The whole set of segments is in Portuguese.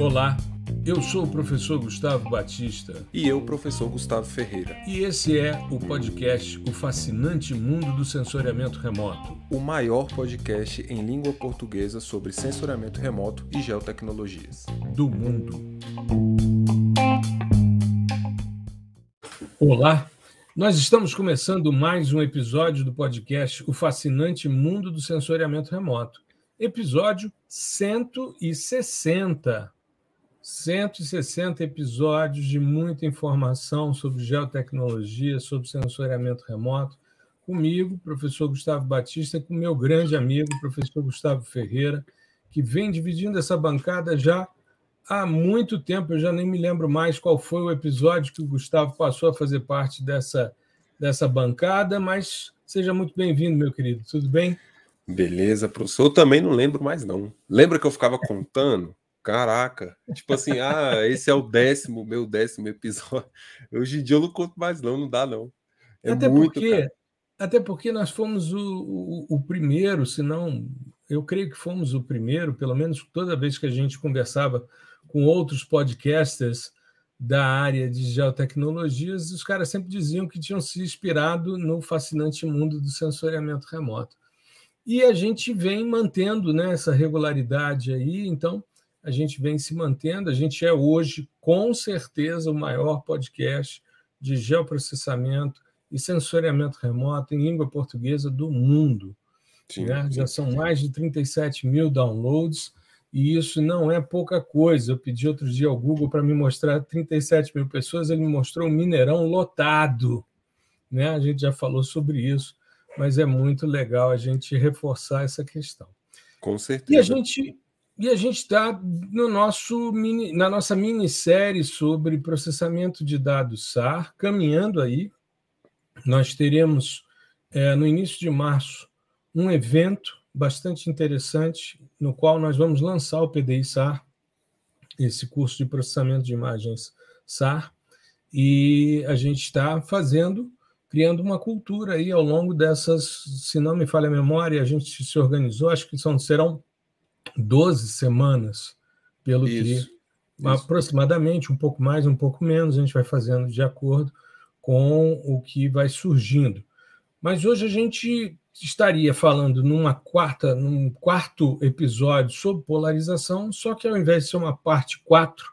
Olá, eu sou o professor Gustavo Batista. E eu, professor Gustavo Ferreira. E esse é o podcast O Fascinante Mundo do Sensoriamento Remoto. O maior podcast em língua portuguesa sobre sensoriamento remoto e geotecnologias. Do mundo. Olá, nós estamos começando mais um episódio do podcast O Fascinante Mundo do Sensoriamento Remoto episódio 160. 160 episódios de muita informação sobre geotecnologia, sobre sensoriamento remoto, comigo, professor Gustavo Batista, com meu grande amigo, professor Gustavo Ferreira, que vem dividindo essa bancada já há muito tempo. Eu já nem me lembro mais qual foi o episódio que o Gustavo passou a fazer parte dessa, dessa bancada, mas seja muito bem-vindo, meu querido. Tudo bem? Beleza, professor. Eu também não lembro mais, não. Lembra que eu ficava contando? Caraca, tipo assim, ah, esse é o décimo, meu décimo episódio. Hoje em dia eu não conto mais, não, não dá, não. É até muito, porque, até porque nós fomos o, o, o primeiro, se não, eu creio que fomos o primeiro, pelo menos toda vez que a gente conversava com outros podcasters da área de geotecnologias, os caras sempre diziam que tinham se inspirado no fascinante mundo do sensoriamento remoto. E a gente vem mantendo né, essa regularidade aí, então a gente vem se mantendo. A gente é hoje, com certeza, o maior podcast de geoprocessamento e sensoriamento remoto em língua portuguesa do mundo. Sim, né? Já são mais de 37 mil downloads, e isso não é pouca coisa. Eu pedi outro dia ao Google para me mostrar 37 mil pessoas, ele me mostrou um Mineirão lotado. Né? A gente já falou sobre isso mas é muito legal a gente reforçar essa questão. Com certeza. E a gente e a gente está no nosso mini, na nossa minissérie sobre processamento de dados SAR, caminhando aí. Nós teremos é, no início de março um evento bastante interessante no qual nós vamos lançar o PDI SAR, esse curso de processamento de imagens SAR, e a gente está fazendo criando uma cultura aí ao longo dessas, se não me falha a memória, a gente se organizou, acho que são, serão 12 semanas, pelo isso, que isso. aproximadamente, um pouco mais, um pouco menos, a gente vai fazendo de acordo com o que vai surgindo. Mas hoje a gente estaria falando numa quarta, num quarto episódio sobre polarização, só que ao invés de ser uma parte 4,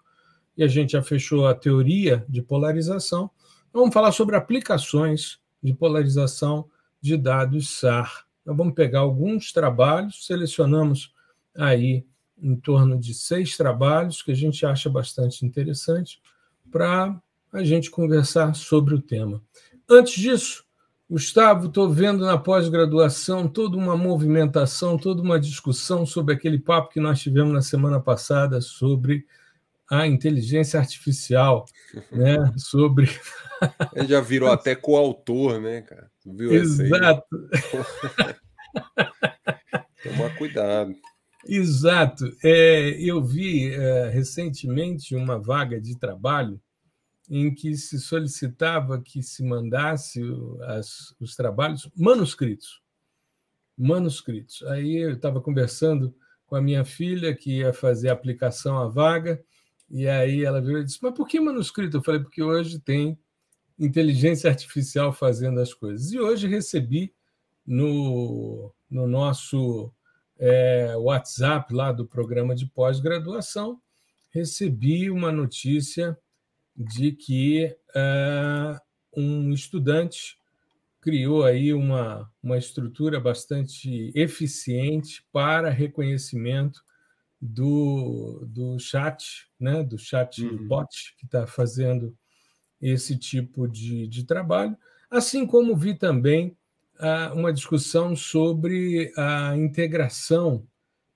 e a gente já fechou a teoria de polarização, Vamos falar sobre aplicações de polarização de dados SAR. Nós então, vamos pegar alguns trabalhos, selecionamos aí em torno de seis trabalhos que a gente acha bastante interessante para a gente conversar sobre o tema. Antes disso, Gustavo, estou vendo na pós-graduação toda uma movimentação, toda uma discussão sobre aquele papo que nós tivemos na semana passada sobre a inteligência artificial, né? Sobre. Ele já virou até coautor, né, cara? Viu Exato. Tomar cuidado. Exato. É, eu vi é, recentemente uma vaga de trabalho em que se solicitava que se mandasse as, os trabalhos manuscritos. Manuscritos. Aí eu estava conversando com a minha filha, que ia fazer aplicação à vaga, e aí ela virou e disse: Mas por que manuscrito? Eu falei: Porque hoje tem inteligência artificial fazendo as coisas. E hoje recebi no, no nosso é, WhatsApp, lá do programa de pós-graduação, recebi uma notícia de que é, um estudante criou aí uma, uma estrutura bastante eficiente para reconhecimento do, do chat, né, do chat uhum. bot que está fazendo esse tipo de, de trabalho, assim como vi também ah, uma discussão sobre a integração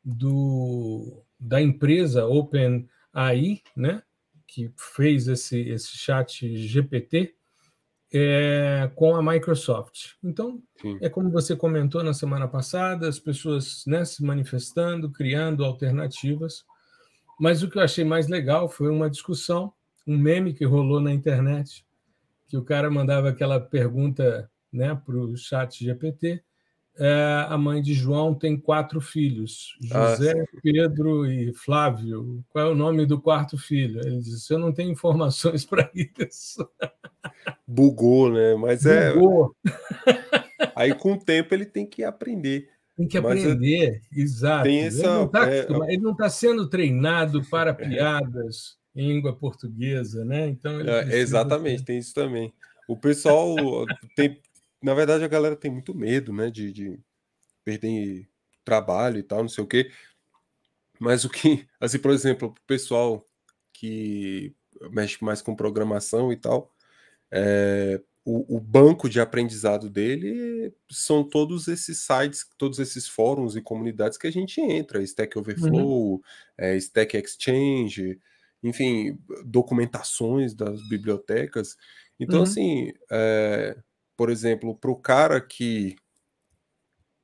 do, da empresa OpenAI, né, que fez esse, esse chat GPT, é, com a Microsoft. Então, Sim. é como você comentou na semana passada, as pessoas né, se manifestando, criando alternativas. Mas o que eu achei mais legal foi uma discussão, um meme que rolou na internet, que o cara mandava aquela pergunta né, para o chat GPT, é, a mãe de João tem quatro filhos: ah, José, ah, Pedro e Flávio. Qual é o nome do quarto filho? Ele disse: Eu não tenho informações para isso. Bugou, né? Mas é Bugou. é. Aí, com o tempo, ele tem que aprender. Tem que é aprender, exato. Essa... Tá é, ele não está é... sendo treinado para piadas em língua portuguesa, né? Então é, Exatamente, tem isso também. O pessoal tem, na verdade, a galera tem muito medo, né, de, de perder trabalho e tal, não sei o quê. Mas o que, assim, por exemplo, o pessoal que mexe mais com programação e tal, é, o, o, banco de aprendizado dele são todos esses sites, todos esses fóruns e comunidades que a gente entra, Stack Overflow, uhum. é, Stack Exchange, enfim, documentações das bibliotecas. Então, uhum. assim, é, por exemplo, para o cara que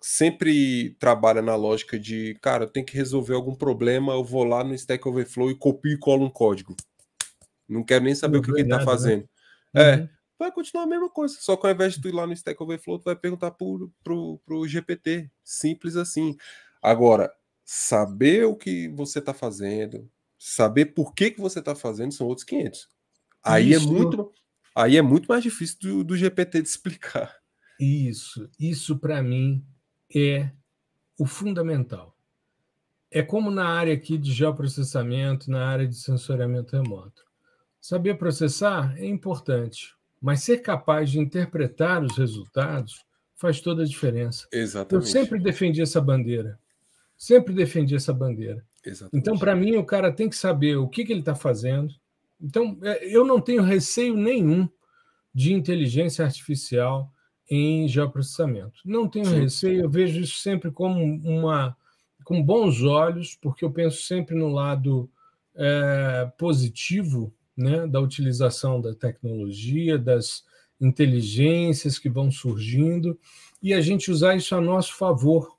sempre trabalha na lógica de, cara, tem que resolver algum problema, eu vou lá no Stack Overflow e copio e colo um código. Não quero nem saber o que, ele está né? fazendo. Né? Uhum. É, vai continuar a mesma coisa, só que ao invés de tu ir lá no Stack Overflow, tu vai perguntar para o GPT, simples assim. Agora, saber o que você está fazendo, saber por que, que você está fazendo, são outros 500. Aí é Isso. é muito Aí é muito mais difícil do, do GPT de explicar. Isso, isso para mim é o fundamental. É como na área aqui de geoprocessamento, na área de sensoriamento remoto. Saber processar é importante, mas ser capaz de interpretar os resultados faz toda a diferença. Exatamente. Eu sempre defendi essa bandeira. Sempre defendi essa bandeira. Então, Exatamente. Então, para mim, o cara tem que saber o que, que ele está fazendo, então, é, eu não tenho receio nenhum de inteligência artificial em geoprocessamento. Não tenho Sim. receio, eu vejo isso sempre como uma com bons olhos, porque eu penso sempre no lado é, positivo né, da utilização da tecnologia, das inteligências que vão surgindo, e a gente usar isso a nosso favor.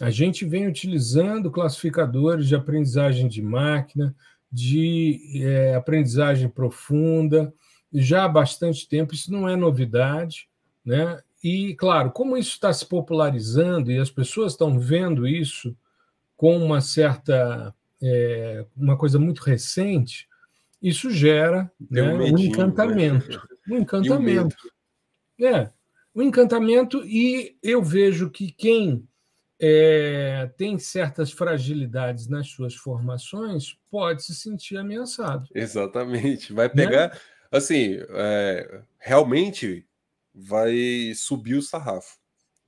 A gente vem utilizando classificadores de aprendizagem de máquina, de é, aprendizagem profunda, já há bastante tempo, isso não é novidade, né? E, claro, como isso está se popularizando e as pessoas estão vendo isso com uma certa. É, uma coisa muito recente, isso gera né, um, medinho, né? um, encantamento. Um encantamento. Um é, um encantamento, e eu vejo que quem é, tem certas fragilidades nas suas formações, pode se sentir ameaçado. Exatamente. Vai né? pegar, né? assim, é, realmente vai subir o sarrafo.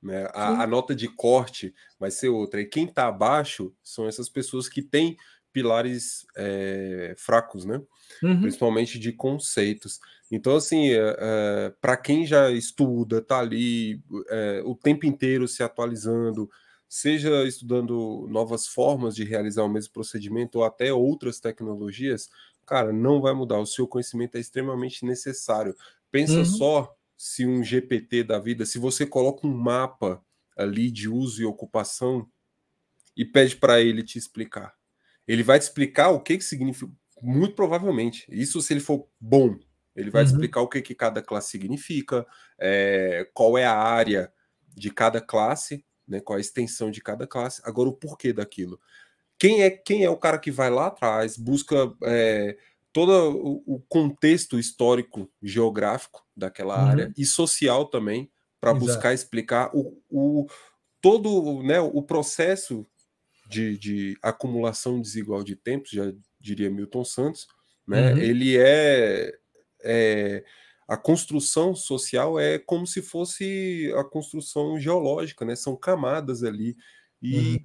Né? A, a, nota de corte vai ser outra. E quem está abaixo são essas pessoas que têm pilares é, fracos, né? Uhum. Principalmente de conceitos. Então, assim, é, é, para quem já estuda, tá ali é, o tempo inteiro se atualizando, seja estudando novas formas de realizar o mesmo procedimento ou até outras tecnologias, cara, não vai mudar. O seu conhecimento é extremamente necessário. Pensa uhum. só se um GPT da vida, se você coloca um mapa ali de uso e ocupação e pede para ele te explicar. Ele vai te explicar o que, que significa, muito provavelmente. Isso se ele for bom. Ele vai uhum. explicar o que, que cada classe significa, é, qual é a área de cada classe, né, qual a extensão de cada classe, agora o porquê daquilo. Quem é, quem é o cara que vai lá atrás, busca é, todo o, contexto histórico, geográfico daquela uhum. área e social também, para buscar explicar o, o todo né, o processo de, de, acumulação desigual de tempos, já diria Milton Santos, né, uhum. ele é, é a construção social é como se fosse a construção geológica, né? São camadas ali e uhum.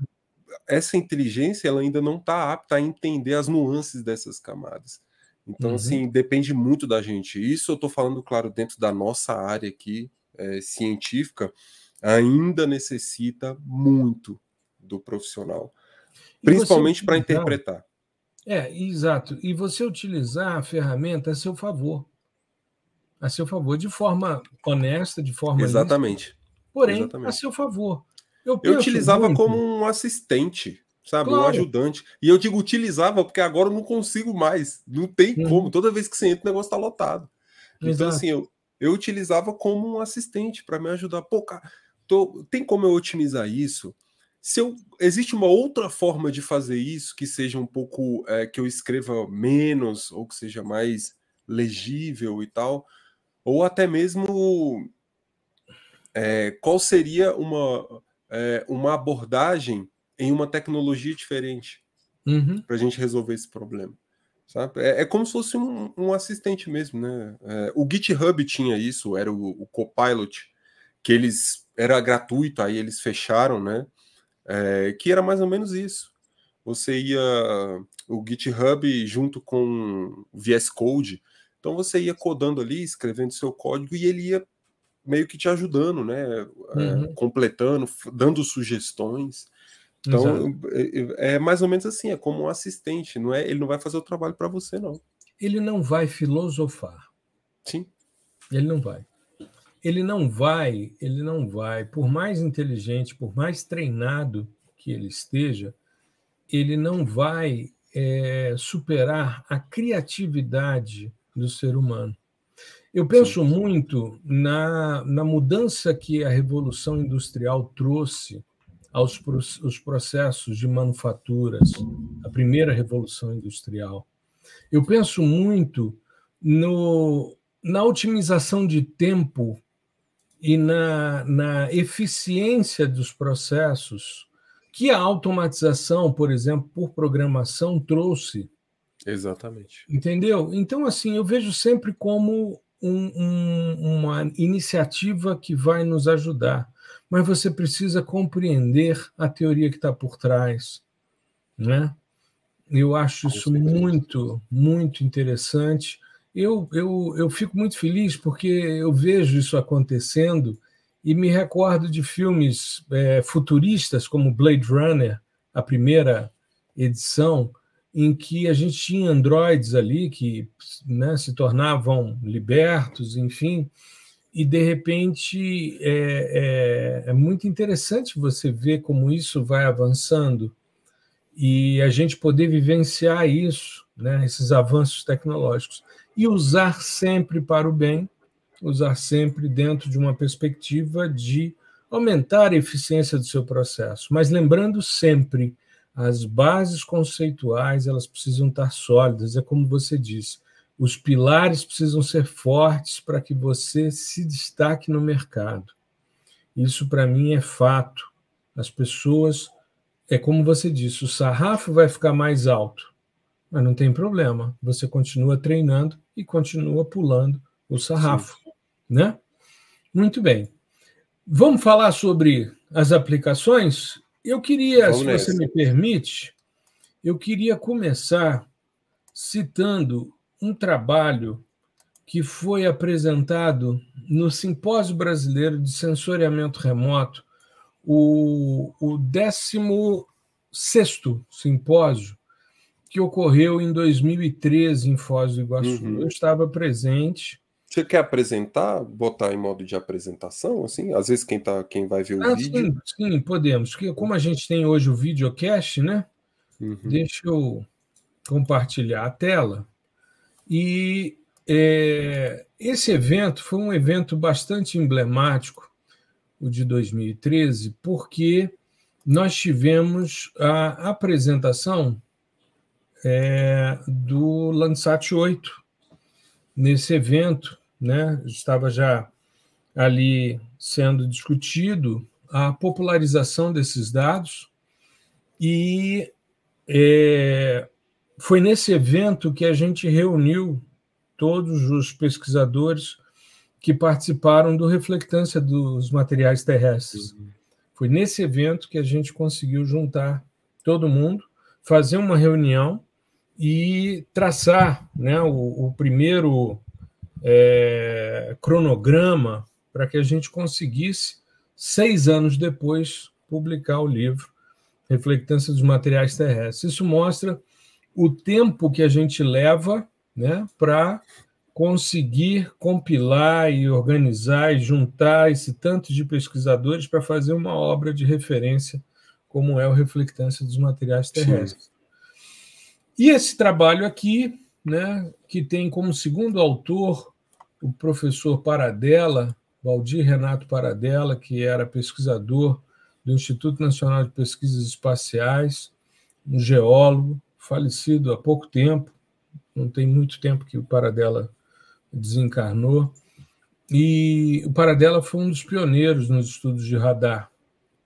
essa inteligência ela ainda não está apta a entender as nuances dessas camadas. Então, uhum. assim, depende muito da gente. Isso eu estou falando, claro, dentro da nossa área aqui, é, científica, ainda necessita muito do profissional, e principalmente para interpretar. É, exato. E você utilizar a ferramenta a seu favor a seu favor de forma honesta, de forma. Exatamente. Lista, porém, Exatamente. a seu favor. Eu, eu utilizava muito. como um assistente, sabe? Claro. Um ajudante. E eu digo utilizava porque agora eu não consigo mais. Não tem hum. como. Toda vez que você entra, o negócio está lotado. Então, Exato. Então, assim, eu, eu utilizava como um assistente para me ajudar. Pô, cara, tô, tem como eu otimizar isso? Se eu, existe uma outra forma de fazer isso que seja um pouco é, que eu escreva menos ou que seja mais legível e tal, ou até mesmo é, qual seria uma, é, uma abordagem em uma tecnologia diferente uhum. para a gente resolver esse problema. Sabe? É, é como se fosse um, um assistente mesmo, né? É, o GitHub tinha isso, era o, o Copilot, que eles era gratuito, aí eles fecharam, né? É, que era mais ou menos isso. Você ia o GitHub junto com o VS Code, então você ia codando ali, escrevendo seu código e ele ia meio que te ajudando, né? É, uhum. É, completando, dando sugestões. Então é, é, é, mais ou menos assim, é como um assistente, não é? Ele não vai fazer o trabalho para você, não. Ele não vai filosofar. Sim. Ele não vai. Ele não vai, ele não vai, por mais inteligente, por mais treinado que ele esteja, ele não vai é, superar a criatividade do ser humano. Eu penso Sim. muito na, na mudança que a Revolução Industrial trouxe aos os processos de manufaturas, a primeira Revolução Industrial. Eu penso muito no, na otimização de tempo e na, na eficiência dos processos que a automatização, por exemplo, por programação, trouxe Exatamente. Entendeu? Então, assim, eu vejo sempre como um, um, uma iniciativa que vai nos ajudar, mas você precisa compreender a teoria que está por trás, né? Eu acho isso muito, muito interessante. Eu, eu, eu fico muito feliz porque eu vejo isso acontecendo e me recordo de filmes é, futuristas como Blade Runner, a primeira edição, em que a gente tinha androides ali que né, se tornavam libertos, enfim, e de repente é, é, é, muito interessante você ver como isso vai avançando e a gente poder vivenciar isso, né, esses avanços tecnológicos, e usar sempre para o bem, usar sempre dentro de uma perspectiva de aumentar a eficiência do seu processo, mas lembrando sempre as bases conceituais elas precisam estar sólidas, é como você disse. Os pilares precisam ser fortes para que você se destaque no mercado. Isso para mim é fato. As pessoas, é como você disse, o sarrafo vai ficar mais alto, mas não tem problema. Você continua treinando e continua pulando o sarrafo, Sim. né? Muito bem. Vamos falar sobre as aplicações? Eu queria, Vamos se nessa. você me permite, eu queria começar citando um trabalho que foi apresentado no Simpósio Brasileiro de Sensoriamento Remoto, o, o 16 simpósio, que ocorreu em 2013 em Foz do Iguaçu. Uhum. Eu estava presente você quer apresentar, botar em modo de apresentação, assim? Às vezes quem, tá, quem vai ver o ah, vídeo... Sim, sim, podemos. Porque como a gente tem hoje o videocast, né? Uhum. Deixa eu compartilhar a tela. E é, esse evento foi um evento bastante emblemático, o de 2013, porque nós tivemos a apresentação é, do Landsat 8 nesse evento né? estava já ali sendo discutido a popularização desses dados e é, foi nesse evento que a gente reuniu todos os pesquisadores que participaram do Reflectância dos Materiais Terrestres. Uhum. Foi nesse evento que a gente conseguiu juntar todo mundo, fazer uma reunião e traçar né, o, o primeiro é, cronograma para que a gente conseguisse, seis anos depois, publicar o livro Reflectância dos Materiais Terrestres. Isso mostra o tempo que a gente leva né, para conseguir compilar e organizar e juntar esse tanto de pesquisadores para fazer uma obra de referência como é o Reflectância dos Materiais Terrestres. Sim. E esse trabalho aqui, né, que tem como segundo autor o professor Paradela, Valdir Renato Paradela, que era pesquisador do Instituto Nacional de Pesquisas Espaciais, um geólogo, falecido há pouco tempo, não tem muito tempo que o Paradela desencarnou. E o Paradela foi um dos pioneiros nos estudos de radar.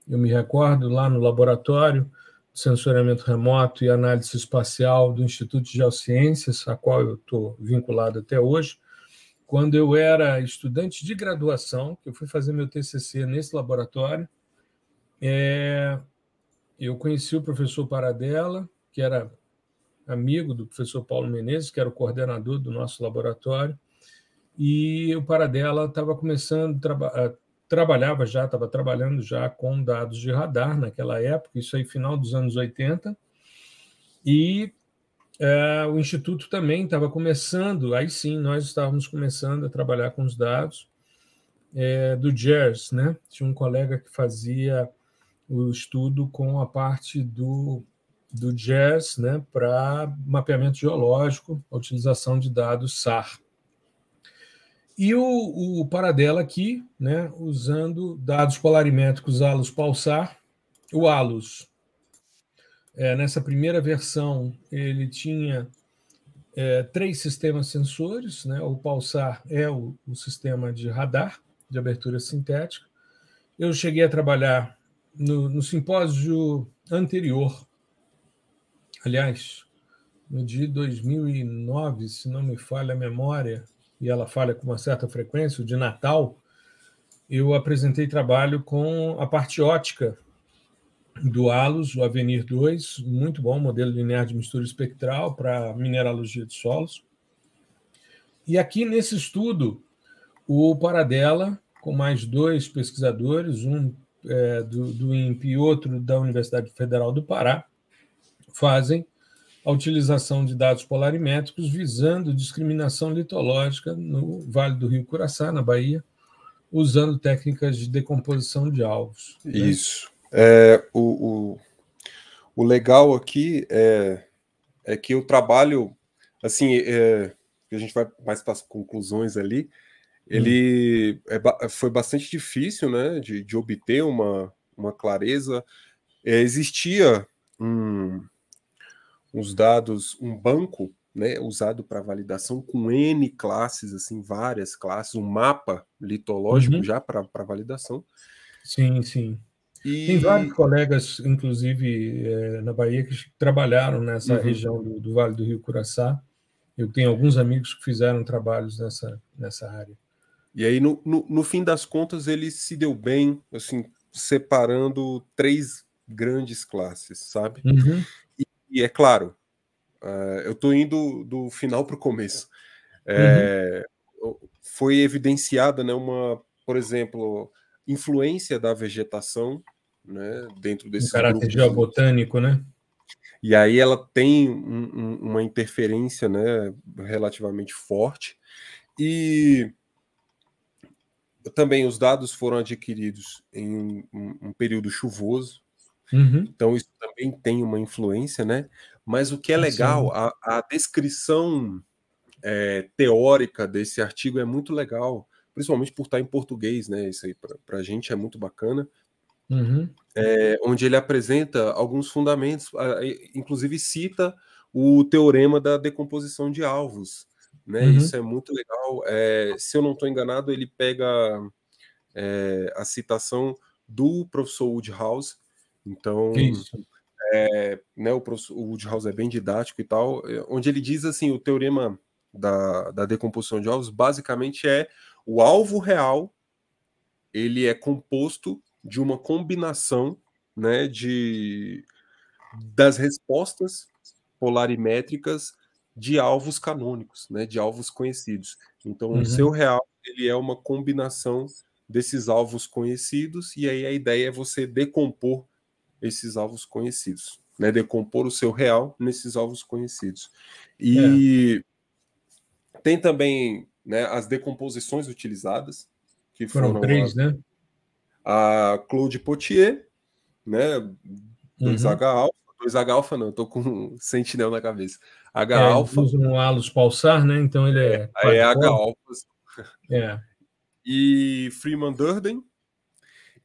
Eu me recordo lá no laboratório de sensoriamento remoto e análise espacial do Instituto de Geociências, a qual eu estou vinculado até hoje, quando eu era estudante de graduação, que eu fui fazer meu TCC nesse laboratório, é, eu conheci o professor Paradela, que era amigo do professor Paulo Menezes, que era o coordenador do nosso laboratório, e o Paradela estava começando, traba, ah, trabalhava já, estava trabalhando já com dados de radar naquela época, isso aí final dos anos 80, e é, o Instituto também estava começando, aí sim, nós estávamos começando a trabalhar com os dados é, do JERS, né? Tinha um colega que fazia o estudo com a parte do, do JERS né, para mapeamento geológico, a utilização de dados SAR. E o, o Paradela aqui, né, usando dados polarimétricos ALUS-PALSAR, o ALUS é, nessa primeira versão, ele tinha é, três sistemas sensores, né? o Pulsar é o, o, sistema de radar, de abertura sintética. Eu cheguei a trabalhar no, no simpósio anterior, aliás, no dia 2009, se não me falha a memória, e ela falha com uma certa frequência, de Natal, eu apresentei trabalho com a parte ótica do ALUS, o Avenir 2, muito bom, modelo linear de mistura espectral para mineralogia de solos. E aqui nesse estudo, o Paradela, com mais dois pesquisadores, um é, do, do INPE e outro da Universidade Federal do Pará, fazem a utilização de dados polarimétricos visando discriminação litológica no Vale do Rio Curaçá, na Bahia, usando técnicas de decomposição de alvos. Né? Isso. É, o, o, o, legal aqui é, é que o trabalho, assim, é, a gente vai mais para as conclusões ali, ele é, foi bastante difícil né, de, de obter uma, uma clareza. É, existia um, uns dados, um banco né, usado para validação com N classes, assim, várias classes, um mapa litológico uhum. já para validação. Sim, sim. E... Tem vários colegas, inclusive é, na Bahia, que trabalharam nessa uhum. região do, do, Vale do Rio Curaçá. Eu tenho alguns amigos que fizeram trabalhos nessa, nessa área. E aí, no, no, no fim das contas, ele se deu bem, assim, separando três grandes classes, sabe? Uhum. E, e, é claro, uh, eu estou indo do final para uhum. eh, o começo. É, uhum. Foi evidenciada né, uma, por exemplo, influência da vegetação né, dentro desse. caráter grupos. geobotânico, né? E aí ela tem um, um, uma interferência né, relativamente forte. E também os dados foram adquiridos em um, um período chuvoso, uhum. então isso também tem uma influência, né? Mas o que é legal, a, a descrição é, teórica desse artigo é muito legal, principalmente por estar em português, né? Isso aí para a gente é muito bacana. Uhum. É, onde ele apresenta alguns fundamentos, inclusive cita o teorema da decomposição de alvos. Né? Uhum. Isso é muito legal. É, se eu não estou enganado, ele pega é, a citação do professor Woodhouse. Então, é, né, o, professor, Woodhouse é bem didático e tal, é, onde ele diz assim: o teorema da, da decomposição de alvos basicamente é o alvo real ele é composto de uma combinação né, de das respostas polarimétricas de alvos canônicos, né, de alvos conhecidos. Então, uhum. o seu real ele é uma combinação desses alvos conhecidos e aí a ideia é você decompor esses alvos conhecidos, né, decompor o seu real nesses alvos conhecidos. E é. tem também né, as decomposições utilizadas, que foram, foram três, a, né? A Claude Potier, né, 2H uhum. alfa, 2H alfa não, estou com um sentinel na cabeça. H é, alfa. É, usa um Alus pulsar, né? Então ele é. É, é H alfa. É. E Freeman Durden.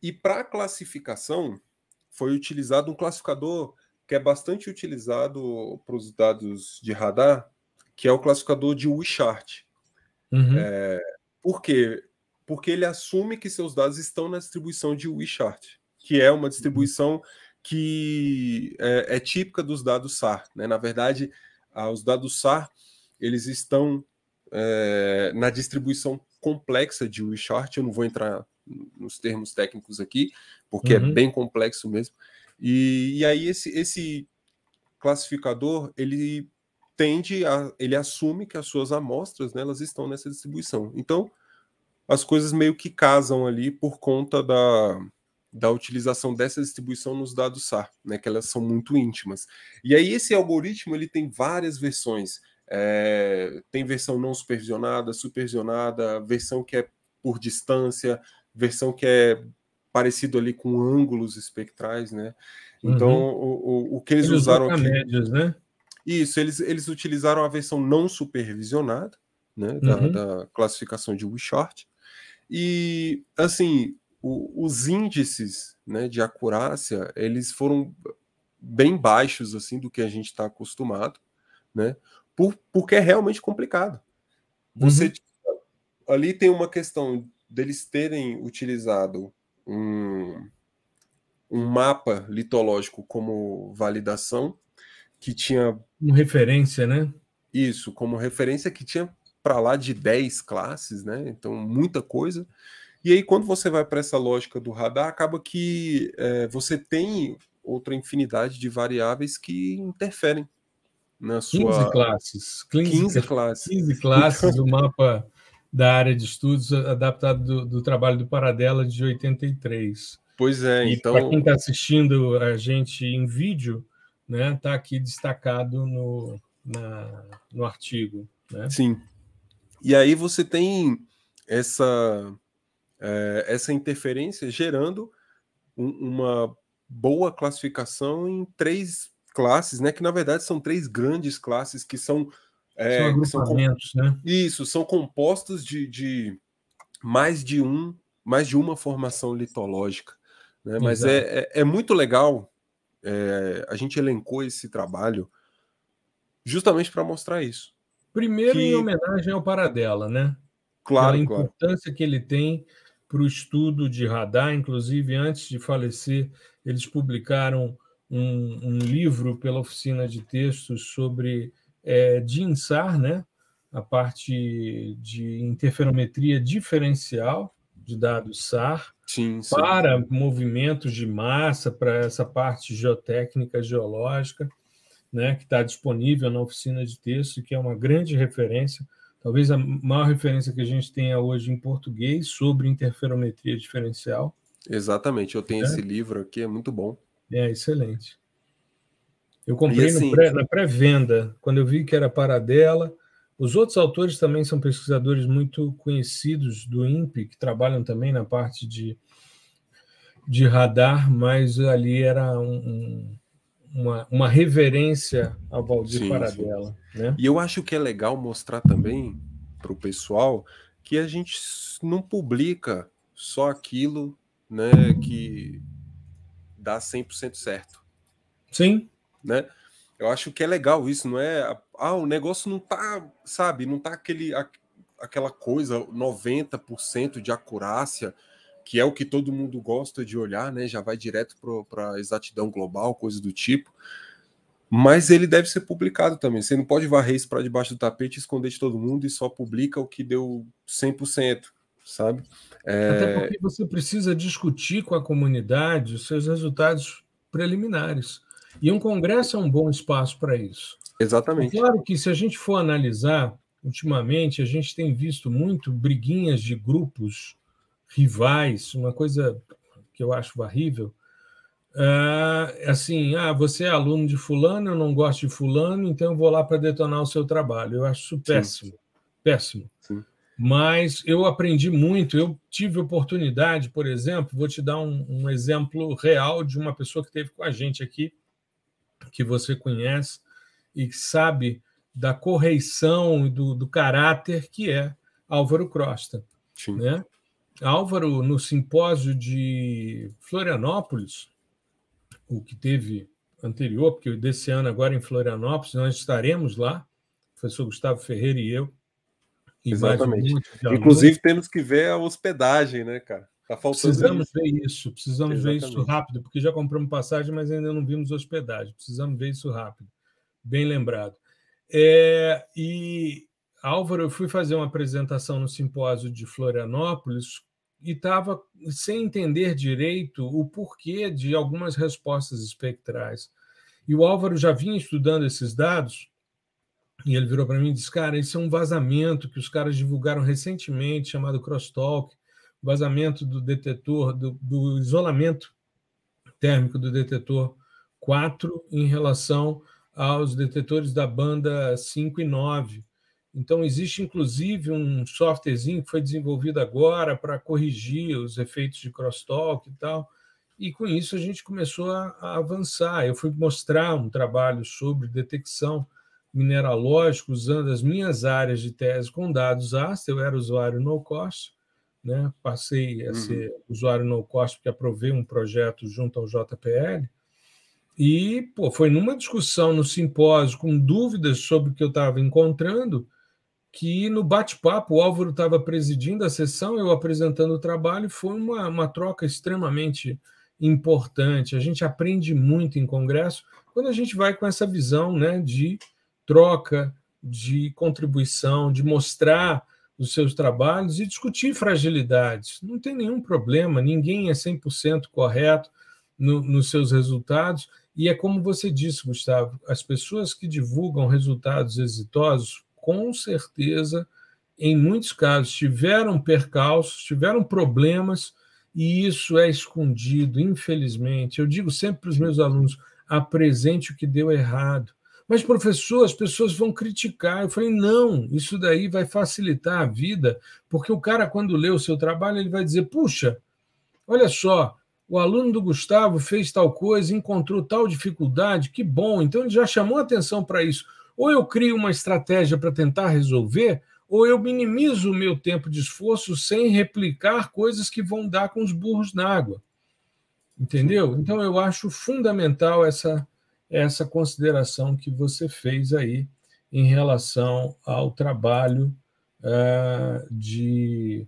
E para classificação foi utilizado um classificador que é bastante utilizado para os dados de radar, que é o classificador de Wishart. Uhum. É, por quê? Porque ele assume que seus dados estão na distribuição de Wishart, que é uma uhum. distribuição uhum. que é, é, típica dos dados SAR. Né? Na verdade, os dados SAR eles estão é, na distribuição complexa de Wishart. Eu não vou entrar nos termos técnicos aqui, porque é uhum. é bem complexo mesmo. E, e aí esse, esse classificador ele tende a ele assume que as suas amostras, né, elas estão nessa distribuição. Então, as coisas meio que casam ali por conta da da utilização dessa distribuição nos dados SAR, né, que elas são muito íntimas. E aí esse algoritmo ele tem várias versões. É, tem versão não supervisionada, supervisionada, versão que é por distância, versão que é parecido ali com ângulos espectrais, né? Então, uhum. o, o, o, que eles, eles usaram aqui... Médias, né? Isso, eles, eles utilizaram a versão não supervisionada, né, da, uhum. da classificação de WeShort. E, assim, o, os índices né, de acurácia, eles foram bem baixos, assim, do que a gente está acostumado, né, por, porque é realmente complicado. Você, uhum. Ali tem uma questão deles terem utilizado um, um mapa litológico como validação, que tinha. Uma referência, né? Isso, como referência que tinha para lá de 10 classes, né? Então, muita coisa. E aí, quando você vai para essa lógica do radar, acaba que é, você tem outra infinidade de variáveis que interferem na sua. 15 classes. 15, 15 classes. 15 classes, então o mapa da área de estudos adaptado do, do trabalho do Paradela de 83. Pois é, e então. Para quem está assistindo a gente em vídeo, né? Está aqui destacado no, na, no artigo. Né? Sim. E aí você tem essa, é, essa interferência gerando um, uma boa classificação em três classes, né? Que na verdade são três grandes classes que são. É, são, que são né? Isso, são compostos de, de mais de um, mais de uma formação litológica. Né? Mas é, é, é muito legal é, a gente elencou esse trabalho justamente para mostrar isso. Primeiro, que... em homenagem ao Paradela, né? Claro, Pela claro. A importância que ele tem para o estudo de radar, inclusive antes de falecer, eles publicaram um, um livro pela oficina de textos sobre é, eh, DINSAR, né? a parte de interferometria diferencial, de dados SAR sim, sim. para movimentos de massa, para essa parte geotécnica, geológica, né, que está disponível na oficina de texto, que é uma grande referência, talvez a maior referência que a gente tenha hoje em português sobre interferometria diferencial. Exatamente, eu tenho é. esse livro aqui, é muito bom. É, excelente. Eu comprei assim, pré, na pré-venda, quando eu vi que era paradela, os outros autores também são pesquisadores muito conhecidos do INPE, que trabalham também na parte de, de radar, mas ali era um, um, uma, uma, reverência ao Valdir Paradela. Né? E eu acho que é legal mostrar também para o pessoal que a gente não publica só aquilo né, que dá 100% certo. Sim. Né? Eu acho que é legal isso, não é? Ah, o negócio não tá, sabe, não tá aquele, a, aquela coisa 90% de acurácia, que é o que todo mundo gosta de olhar, né? Já vai direto para exatidão global, coisa do tipo. Mas ele deve ser publicado também. Você não pode varrer isso para debaixo do tapete, esconder de todo mundo e só publica o que deu 100% sabe? É... Até porque você precisa discutir com a comunidade os seus resultados preliminares. E um congresso é um bom espaço para isso. Exatamente. É claro que se a gente for analisar, ultimamente a gente tem visto muito briguinhas de grupos rivais, uma coisa que eu acho horrível. Uh, assim, ah, você é aluno de fulano, eu não gosto de fulano, então eu vou lá para detonar o seu trabalho. Eu acho isso péssimo, Sim. péssimo. Sim. Mas eu aprendi muito, eu tive oportunidade, por exemplo, vou te dar um, um exemplo real de uma pessoa que teve com a gente aqui, que você conhece e sabe da correição e do, do caráter que é Álvaro Crosta. Sim. Né? Álvaro, no simpósio de Florianópolis, o que teve anterior, porque desse ano agora em Florianópolis, nós estaremos lá, o professor Gustavo Ferreira e eu. E Exatamente. Inclusive, temos que ver a hospedagem, né, cara? Tá precisamos isso. ver isso, precisamos Exatamente. ver isso rápido, porque já compramos passagem, mas ainda não vimos hospedagem. Precisamos ver isso rápido. Bem lembrado. É, e, Álvaro, eu fui fazer uma apresentação no simpósio de Florianópolis e estava sem entender direito o porquê de algumas respostas espectrais. E o Álvaro já vinha estudando esses dados e ele virou para mim e disse: Cara, isso é um vazamento que os caras divulgaram recentemente, chamado Crosstalk, vazamento do detetor, do, do isolamento térmico do detetor 4 em relação aos detetores da banda 5 e 9. Então, existe inclusive um softwarezinho que foi desenvolvido agora para corrigir os efeitos de crosstalk e tal. E com isso a gente começou a, a avançar. Eu fui mostrar um trabalho sobre detecção mineralógica usando as minhas áreas de tese com dados AST, eu era usuário no cost, né? passei a uhum. ser uhum. usuário no cost porque aprovei um projeto junto ao JPL. E pô, foi numa discussão no simpósio, com dúvidas sobre o que eu estava encontrando, que no bate-papo o Álvaro estava presidindo a sessão, eu apresentando o trabalho, foi uma, uma troca extremamente importante. A gente aprende muito em congresso quando a gente vai com essa visão né, de troca, de contribuição, de mostrar dos seus trabalhos e discutir fragilidades. Não tem nenhum problema, ninguém é 100% correto no, nos seus resultados. E é como você disse, Gustavo, as pessoas que divulgam resultados exitosos, com certeza, em muitos casos, tiveram percalços, tiveram problemas, e isso é escondido, infelizmente. Eu digo sempre para os meus alunos: apresente o que deu errado mas, professor, as pessoas vão criticar. Eu falei, não, isso daí vai facilitar a vida, porque o cara, quando lê o seu trabalho, ele vai dizer: puxa, olha só, o aluno do Gustavo fez tal coisa, encontrou tal dificuldade, que bom. Então, ele já chamou atenção para isso. Ou eu crio uma estratégia para tentar resolver, ou eu minimizo o meu tempo de esforço sem replicar coisas que vão dar com os burros na água. Entendeu? Então, eu acho fundamental essa essa consideração que você fez aí em relação ao trabalho uh, de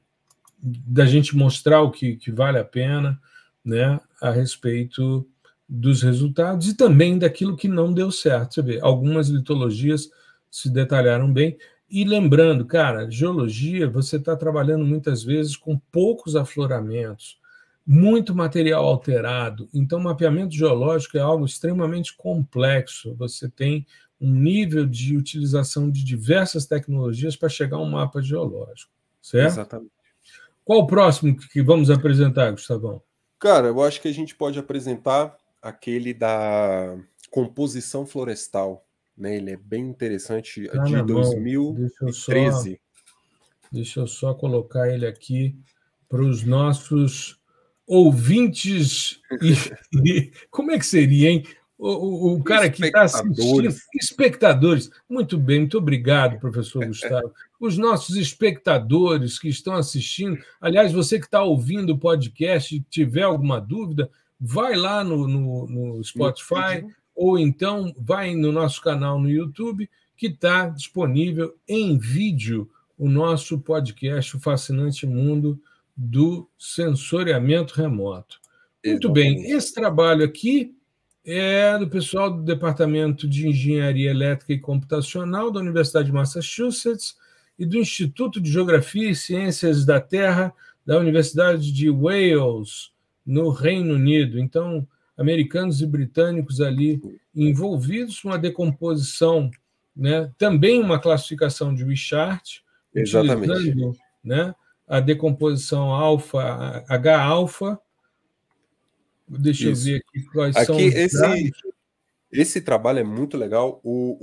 da gente mostrar o que, que vale a pena, né, a respeito dos resultados e também daquilo que não deu certo. Você vê, algumas litologias se detalharam bem. E lembrando, cara, geologia, você está trabalhando muitas vezes com poucos afloramentos, muito material alterado. Então, mapeamento geológico é algo extremamente complexo. Você tem um nível de utilização de diversas tecnologias para chegar a um mapa geológico, certo? Exatamente. Qual o próximo que vamos apresentar, Gustavão? Cara, eu acho que a gente pode apresentar aquele da composição florestal. Né? Ele é bem interessante, tá de 2013. Deixa eu, só, deixa eu só colocar ele aqui para os nossos ouvintes e, como é que seria, hein? O, o, o cara que está assistindo, espectadores. Muito bem, muito obrigado, professor Gustavo. Os nossos espectadores que estão assistindo, aliás, você que está ouvindo o podcast e tiver alguma dúvida, vai lá no, no, no Spotify ou então vai no nosso canal no YouTube, que está disponível em vídeo o nosso podcast, O Fascinante Mundo do sensoriamento remoto. Muito bem, esse trabalho aqui é do pessoal do Departamento de Engenharia Elétrica e Computacional da Universidade de Massachusetts e do Instituto de Geografia e Ciências da Terra da Universidade de Wales, no Reino Unido. Então, americanos e britânicos ali envolvidos, com a decomposição, né? também uma classificação de Wishart, Exatamente. né, a decomposição alfa, H-alfa. Deixa Isso. eu ver aqui quais aqui, são. Esse, esse trabalho é muito legal. O,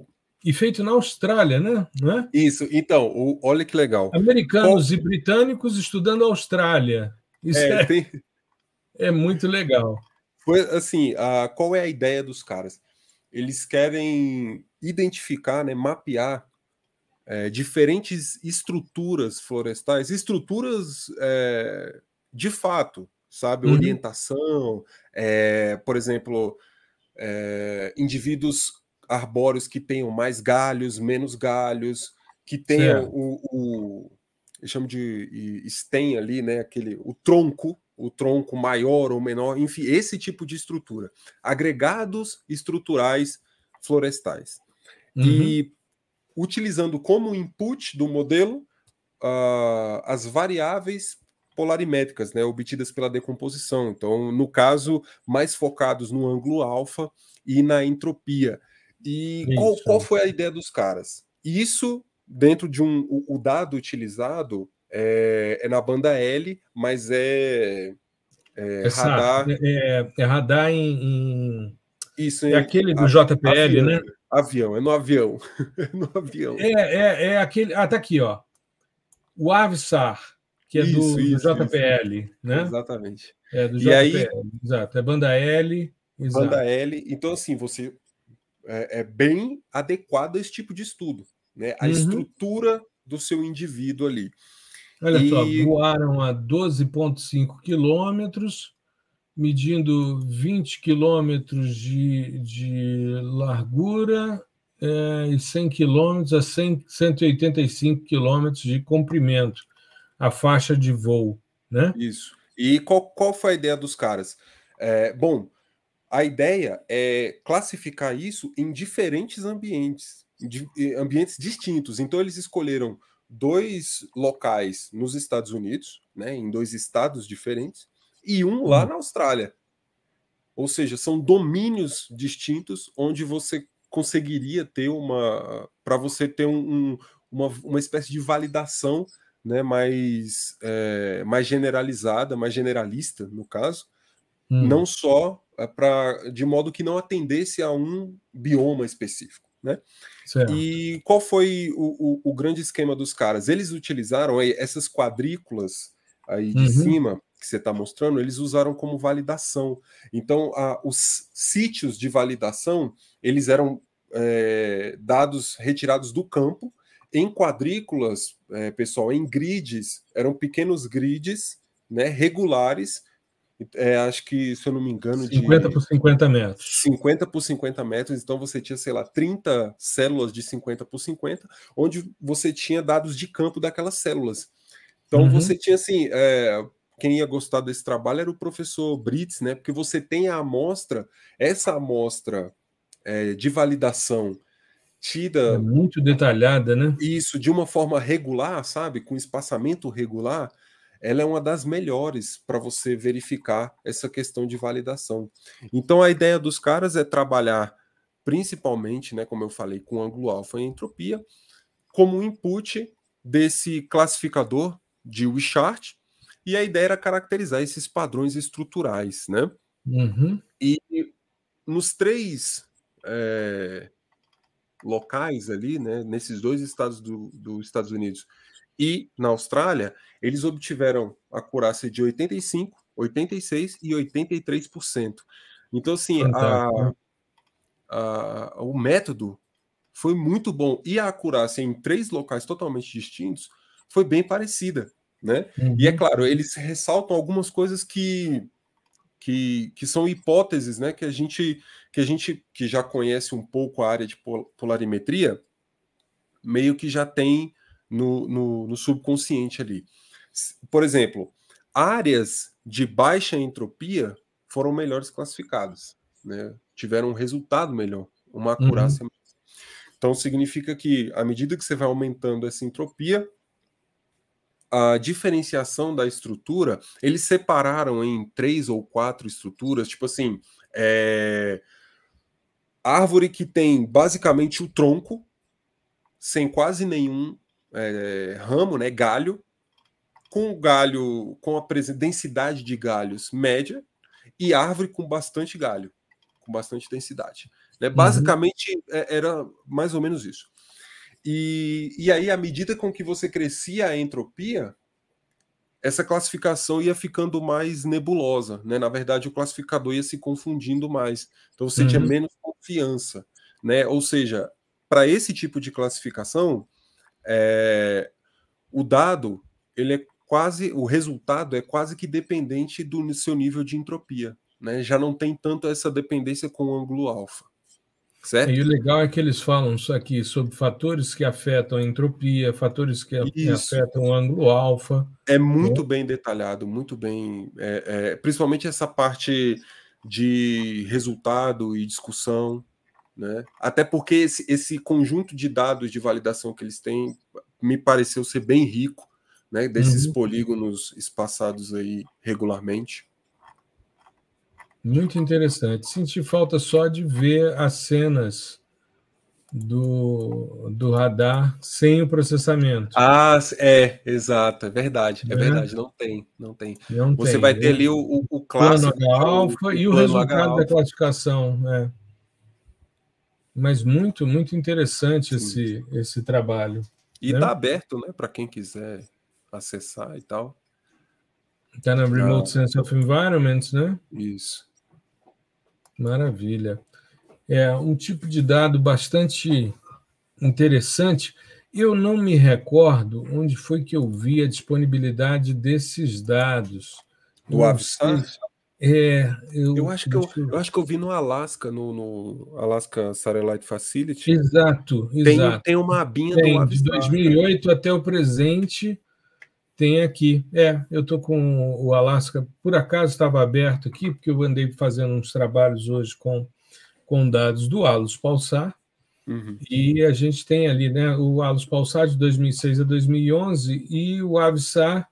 o... E feito na Austrália, né? né? Isso, então, o, olha que legal. Americanos e britânicos estudando a Austrália. Isso é, é, tem... é muito legal. Foi assim: a, qual é a ideia dos caras? Eles querem identificar, né, mapear é, diferentes estruturas florestais, estruturas é, de fato, sabe? Uhum. Orientação, é, por exemplo, é, indivíduos arbóreos que tenham mais galhos, menos galhos, que tenham o, o, eu chamo de estem ali, né? Aquele, o tronco, o tronco maior ou menor, enfim, esse tipo de estrutura. Agregados estruturais florestais. Uhum. E utilizando como input do modelo uh, as variáveis polarimétricas, né, obtidas pela decomposição. Então, no caso, mais focados no ângulo alfa e na entropia. E qual, qual foi a ideia dos caras? Isso dentro de um o, o dado utilizado é, é, na banda L, mas é, é, é radar. É, é, é, radar em, em... Isso, é aquele do JPL, né? Avião, é no avião. É no avião. É, é, é aquele. Ah, tá aqui, ó. O Avsar, que é isso, do, isso, do, JPL, isso. né? Exatamente. É do JPL, e aí, exato. É banda L. Exato. Banda L. Então, assim, você é, é, bem adequado a esse tipo de estudo, né? A uhum. estrutura do seu indivíduo ali. Olha e... só, voaram a 12,5 quilômetros medindo 20 quilômetros de, de largura é, e 100 quilômetros a 100, 185 quilômetros de comprimento, a faixa de voo, né? Isso. E qual, qual foi a ideia dos caras? É, bom, a ideia é classificar isso em diferentes ambientes, ambientes distintos. Então eles escolheram dois locais nos Estados Unidos, né, em dois estados diferentes, e um lá uhum. na Austrália. Ou seja, são domínios distintos onde você conseguiria ter uma. para você ter um, um, uma, uma espécie de validação né, mais, é, mais generalizada, mais generalista, no caso, hum. não só é, para de modo que não atendesse a um bioma específico. Né? E qual foi o, o, o, grande esquema dos caras? Eles utilizaram é, essas quadrículas aí de uhum. cima que você está mostrando, eles usaram como validação. Então, a, os sítios de validação, eles eram é, dados retirados do campo, em quadrículas, é, pessoal, em grids, eram pequenos grids né, regulares, é, acho que, se eu não me engano... 50 de... por 50 metros. 50 por 50 metros, então você tinha, sei lá, 30 células de 50 por 50, onde você tinha dados de campo daquelas células. Então uhum. você tinha, assim, é, quem ia gostar desse trabalho era o professor Brits, né? Porque você tem a amostra, essa amostra é, de validação tida. É muito detalhada, né? Isso, de uma forma regular, sabe? Com espaçamento regular, ela é uma das melhores para você verificar essa questão de validação. Então a ideia dos caras é trabalhar principalmente, né, como eu falei, com ângulo alfa e entropia, como input desse classificador de Wishart, e a ideia era caracterizar esses padrões estruturais, né? Uhum. E nos três é, locais ali, né, nesses dois estados do, dos Estados Unidos e na Austrália, eles obtiveram acurácia de 85, 86 e 83%. Então, assim, a, a, o método foi muito bom e a acurácia em três locais totalmente distintos foi bem parecida. Né? Uhum. E é uhum. claro, eles ressaltam algumas coisas que, que, que são hipóteses, né? Que a gente que a gente que já conhece um pouco a área de polarimetria meio que já tem no, no, no subconsciente ali. Por exemplo, áreas de baixa entropia foram melhores classificadas, né? tiveram um resultado melhor, uma uhum. acurácia uhum. Então significa que à medida que você vai aumentando essa entropia, a diferenciação da estrutura, eles separaram em três ou quatro estruturas, tipo assim, é... árvore que tem basicamente o tronco, sem quase nenhum é, ramo, né, galho, com galho, com a densidade de galhos média, e árvore com bastante galho, com bastante densidade. Né? Uhum. Basicamente, uhum. era mais ou menos isso. E, e aí, à medida com que você crescia a entropia, essa classificação ia ficando mais nebulosa, né? Na verdade, o classificador ia se confundindo mais. Então você uhum. tinha menos confiança, né? Ou seja, para esse tipo de classificação, é... o dado ele é quase, o resultado é quase que dependente do seu nível de entropia, né? Já não tem tanto essa dependência com o ângulo alfa. Certo? E o legal é que eles falam isso aqui sobre fatores que afetam a entropia, fatores que isso. afetam o ângulo alfa. É né? muito né? bem detalhado, muito bem. É, é, principalmente essa parte de resultado e discussão. Né? Até porque esse, esse conjunto de dados de validação que eles têm me pareceu ser bem rico, né? desses uhum. polígonos espaçados aí regularmente. Muito interessante. Senti falta só de ver as cenas do, do radar sem o processamento. Ah, é, exato, é verdade, é, é verdade, não tem, não tem. Não Você tem, vai ter é. ali o, o, o clássico. Plano alfa e o resultado da classificação, é. Mas muito, muito interessante sim, esse, esse trabalho. E está né? Tá aberto, né, para quem quiser acessar e tal. Está na Remote ah. Sense of Environment, né? Isso. Maravilha. É um tipo de dado bastante interessante. Eu não me recordo onde foi que eu vi a disponibilidade desses dados. Do Avsan? É, eu, eu, acho que eu, eu, acho que eu vi no Alaska, no, no Alaska Satellite Facility. Exato, tem, exato. Tem uma abinha tem, do Avsan. De 2008 até o presente, tem aqui. É, eu estou com o Alasca. Por acaso estava aberto aqui, porque eu andei fazendo uns trabalhos hoje com, com dados do Alus Palsar. Uhum. E a gente tem ali né, o Alus Palsar de 2006 a 2011 e o Avisar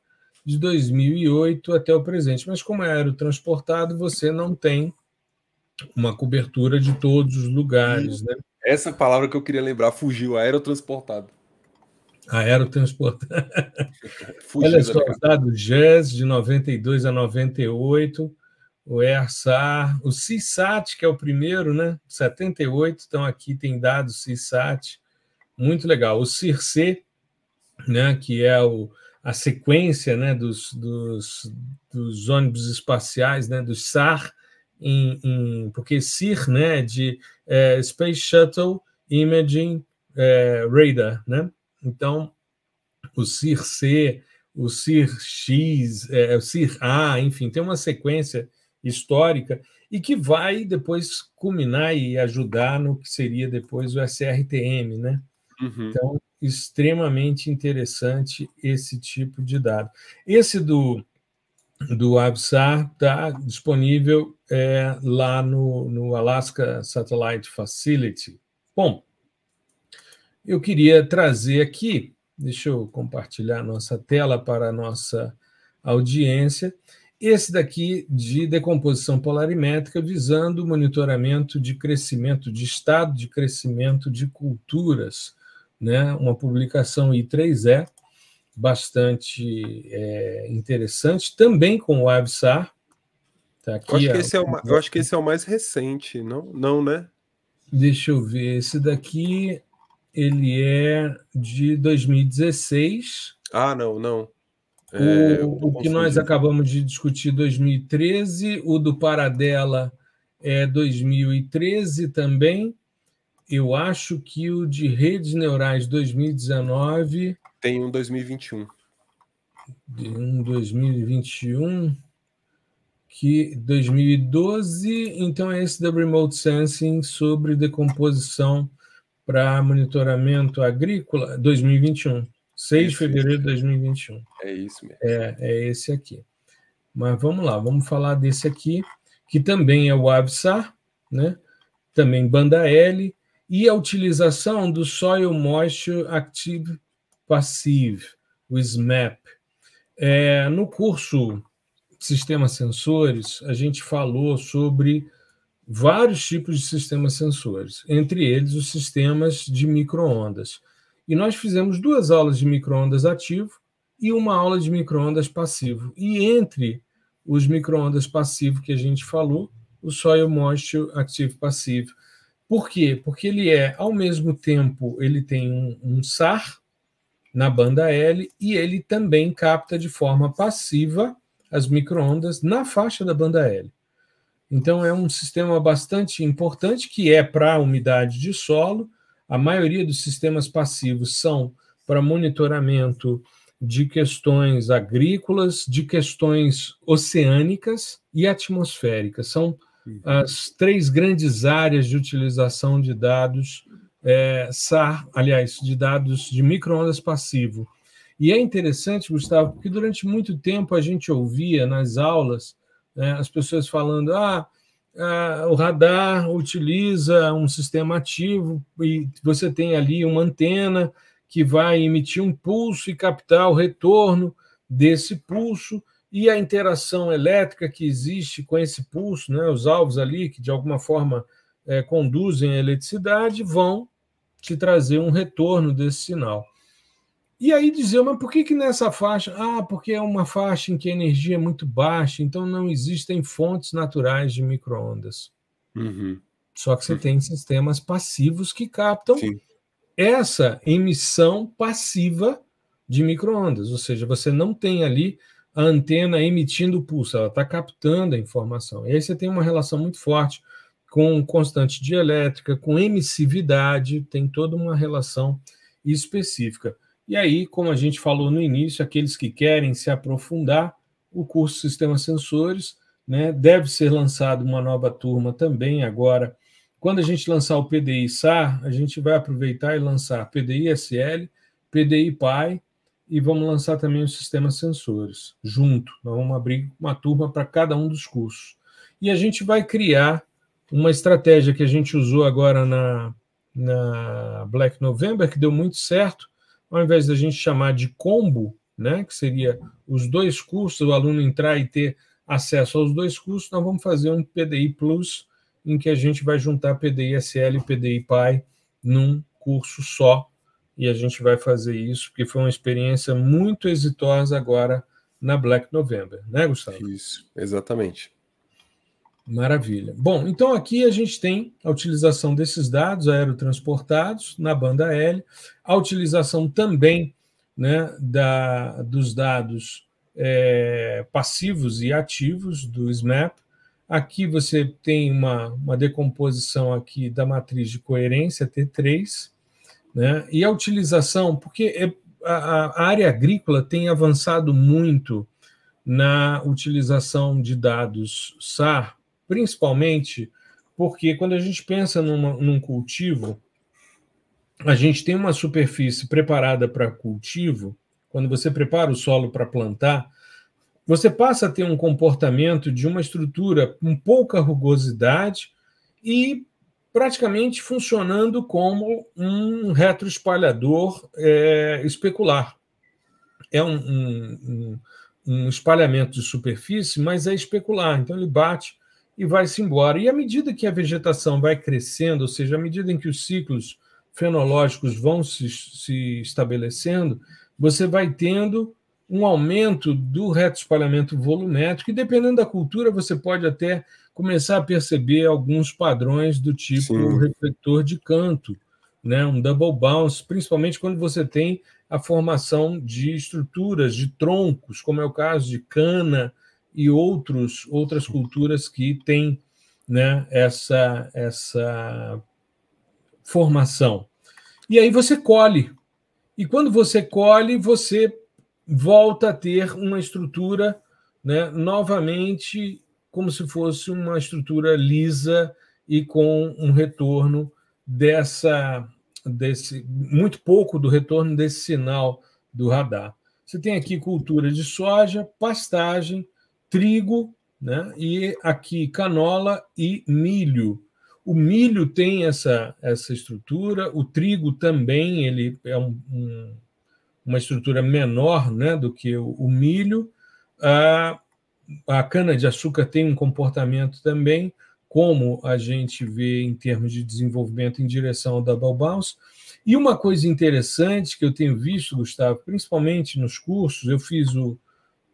de 2008 até o presente. Mas como é aerotransportado, você não tem uma cobertura de todos os lugares. Né? Essa palavra que eu queria lembrar fugiu, aerotransportado aerotransportando. Olha só, os dados JES de 92 a 98, o ERSAR, o CISAT, que é o primeiro, né? 78, então aqui tem dados CISAT, muito legal. O CIRCE, né, que é o, a sequência né, dos, dos, dos ônibus espaciais, né, do SAR, em, em, porque CIR né, é de é, Space Shuttle Imaging é, Radar, né? Então, o CIR-C, o CIR-X, é, o CIR-A, enfim, tem uma sequência histórica e que vai depois culminar e ajudar no que seria depois o SRTM, né? Uhum. Então, extremamente interessante esse tipo de dado. Esse do, do ABSAR está disponível é, lá no, no Alaska Satellite Facility. Bom, eu queria trazer aqui, deixa eu compartilhar a nossa tela para a nossa audiência, esse daqui de decomposição polarimétrica visando o monitoramento de crescimento de estado de crescimento de culturas, né? uma publicação I3E, bastante é, interessante, também com o Avsar. Tá aqui eu, acho que esse é o, eu acho que esse é o mais recente, não? Não, né? Deixa eu ver, esse daqui ele é de 2016. Ah, não, não. É, o, o que nós acabamos de discutir 2013, o do Paradela é 2013 também. Eu acho que o de redes neurais 2019 tem um 2021. De um 2021 que 2012, então é esse da remote sensing sobre decomposição para monitoramento agrícola 2021. 6 de fevereiro de 2021. É isso mesmo. É, é esse aqui. Mas vamos lá, vamos falar desse aqui, que também é o AVSAR, né? também banda L, e a utilização do Soil Moisture Active Passive, o SMAP. É, no curso Sistema Sensores, a gente falou sobre vários tipos de sistemas sensores, entre eles os sistemas de microondas. E nós fizemos duas aulas de microondas ativo e uma aula de microondas passivo. E entre os microondas passivo que a gente falou, o Soil Moisture Active Passive. Por quê? Porque ele é, ao mesmo tempo, ele tem um, um SAR na banda L e ele também capta de forma passiva as microondas na faixa da banda L. Então, é um sistema bastante importante que é para a umidade de solo. A maioria dos sistemas passivos são para monitoramento de questões agrícolas, de questões oceânicas e atmosféricas. São as três grandes áreas de utilização de dados é, SAR, aliás, de dados de microondas passivo. E é interessante, Gustavo, porque durante muito tempo a gente ouvia nas aulas né, as pessoas falando, ah, ah, o radar utiliza um sistema ativo e você tem ali uma antena que vai emitir um pulso e captar o retorno desse pulso e a interação elétrica que existe com esse pulso, né, os alvos ali que de alguma forma é, conduzem a eletricidade, vão te trazer um retorno desse sinal. E aí dizer, mas por que, que nessa faixa? Ah, porque é uma faixa em que a energia é muito baixa, então não existem fontes naturais de microondas. Uhum. Só que você uhum. tem sistemas passivos que captam Sim. essa emissão passiva de microondas, ou seja, você não tem ali a antena emitindo pulso, ela está captando a informação. E aí você tem uma relação muito forte com constante dielétrica, com emissividade, tem toda uma relação específica. E aí, como a gente falou no início, aqueles que querem se aprofundar, o curso Sistema Sensores, né, deve ser lançado uma nova turma também agora. Quando a gente lançar o PDI SAR, a gente vai aproveitar e lançar PDI SL, PDI PAI e vamos lançar também o sistemas sensores junto. Nós vamos abrir uma turma para cada um dos cursos. E a gente vai criar uma estratégia que a gente usou agora na, na Black November, que deu muito certo, ao invés da gente chamar de combo, né, que seria os dois cursos, o aluno entrar e ter acesso aos dois cursos, nós vamos fazer um PDI Plus, em que a gente vai juntar PDI SL e PDI PAI num curso só, e a gente vai fazer isso, porque foi uma experiência muito exitosa agora na Black November, né, Gustavo? Isso, exatamente. Maravilha. Bom, então aqui a gente tem a utilização desses dados aerotransportados na banda L, a utilização também né, da, dos dados é, passivos e ativos do SMAP. Aqui você tem uma, uma decomposição aqui da matriz de coerência T3, né, e a utilização, porque é, a, a área agrícola tem avançado muito na utilização de dados SAR Principalmente porque quando a gente pensa numa, num cultivo, a gente tem uma superfície preparada para cultivo, quando você prepara o solo para plantar, você passa a ter um comportamento de uma estrutura com pouca rugosidade e praticamente funcionando como um retroespalhador é, especular. É um, um, um, espalhamento de superfície, mas é especular, então ele bate e vai-se embora. E à medida que a vegetação vai crescendo, ou seja, à medida em que os ciclos fenológicos vão se, se estabelecendo, você vai tendo um aumento do reto espalhamento volumétrico, e dependendo da cultura, você pode até começar a perceber alguns padrões do tipo refletor de canto, né? um double bounce, principalmente quando você tem a formação de estruturas, de troncos, como é o caso de cana, e outros, outras culturas que têm né, essa, essa formação. E aí você colhe. E quando você colhe, você volta a ter uma estrutura né, novamente como se fosse uma estrutura lisa e com um retorno dessa desse muito pouco do retorno desse sinal do radar. Você tem aqui cultura de soja, pastagem, trigo, né? e aqui canola e milho. O milho tem essa, essa estrutura, o trigo também, ele é um, um, uma estrutura menor né, do que o, o milho. A, a cana-de-açúcar tem um comportamento também, como a gente vê em termos de desenvolvimento em direção da bounce. E uma coisa interessante que eu tenho visto, Gustavo, principalmente nos cursos, eu fiz o,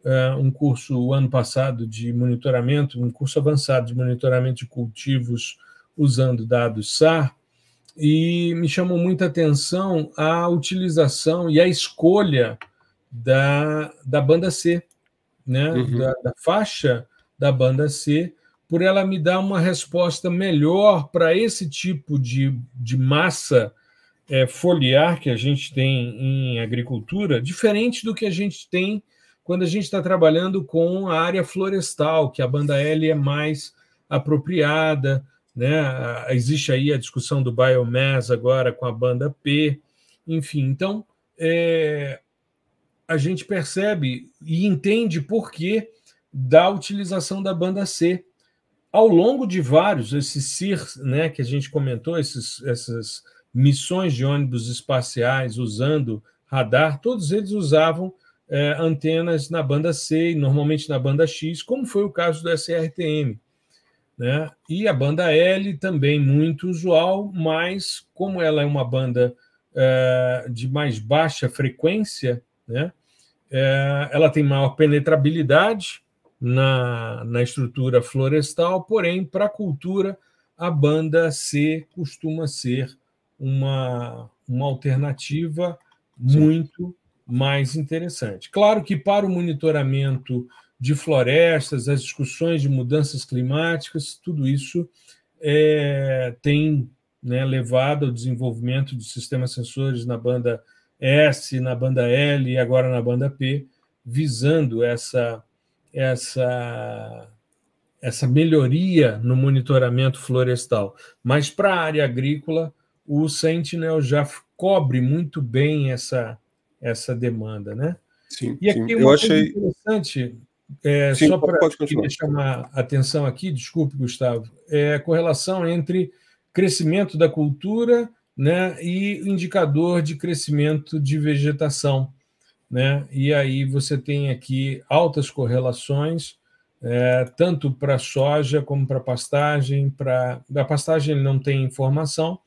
uh, um curso o ano passado de monitoramento, um curso avançado de monitoramento de cultivos usando dados SAR, e me chamou muita atenção a utilização e a escolha da, da banda C, né? Uhum. Da, da faixa da banda C, por ela me dar uma resposta melhor para esse tipo de, de massa é, foliar que a gente tem em agricultura, diferente do que a gente tem quando a gente está trabalhando com a área florestal, que a banda L é mais apropriada, né? Existe aí a discussão do biomass agora com a banda P, enfim. Então, é, a gente percebe e entende por que da utilização da banda C ao longo de vários esses CIRs, né, que a gente comentou, esses, essas missões de ônibus espaciais usando radar, todos eles usavam é, antenas na banda C, normalmente na banda X, como foi o caso do SRTM. Né? E a banda L também muito usual, mas como ela é uma banda é, de mais baixa frequência, né? É, ela tem maior penetrabilidade na, na estrutura florestal, porém, para a cultura, a banda C costuma ser uma, uma alternativa Sim. muito mais interessante. Claro que para o monitoramento de florestas, as discussões de mudanças climáticas, tudo isso é, tem né, levado ao desenvolvimento de sistemas sensores na banda S, na banda L e agora na banda P, visando essa essa essa melhoria no monitoramento florestal. Mas para a área agrícola, o Sentinel já cobre muito bem essa essa demanda, né? Sim, e aqui sim. eu achei interessante, é, sim, só para chamar atenção aqui, desculpe, Gustavo, é a correlação entre crescimento da cultura né, e indicador de crescimento de vegetação. Né? E aí você tem aqui altas correlações, é, tanto para soja como para pastagem. Para a pastagem não tem informação,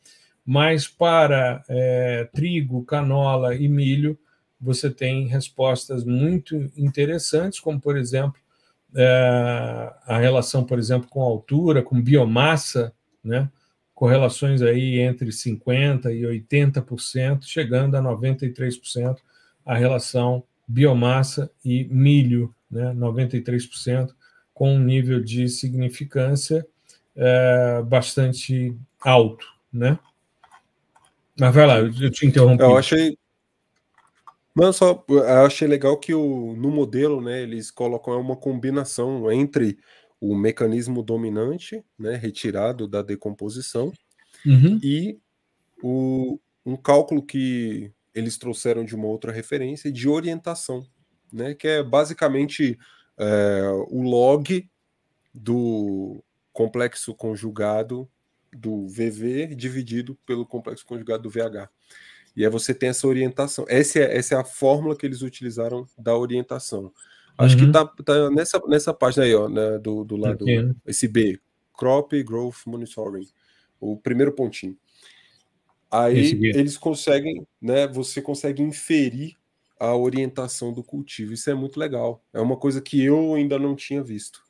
mas para é, trigo, canola e milho, você tem respostas muito interessantes, como, por exemplo, é, a relação, por exemplo, com altura, com biomassa, né? correlações aí entre 50% e 80%, chegando a 93% a relação biomassa e milho, né? 93%, com um nível de significância é, bastante alto. Né? Mas vai lá, eu te interrompi. Eu achei. Não, só eu achei legal que o, no modelo, né, eles colocam é uma combinação entre o mecanismo dominante, né, retirado da decomposição, uhum. e o, um cálculo que eles trouxeram de uma outra referência de orientação, né, que é basicamente é, o log do complexo conjugado do VV dividido pelo complexo conjugado do VH. E aí você tem essa orientação. Essa é, essa é a fórmula que eles utilizaram da orientação. Acho uhum. que tá, tá, nessa, nessa página aí, ó, né, do, do lado, okay. Tá né? esse B, Crop Growth Monitoring, o primeiro pontinho. Aí eles conseguem, né, você consegue inferir a orientação do cultivo. Isso é muito legal. É uma coisa que eu ainda não tinha visto.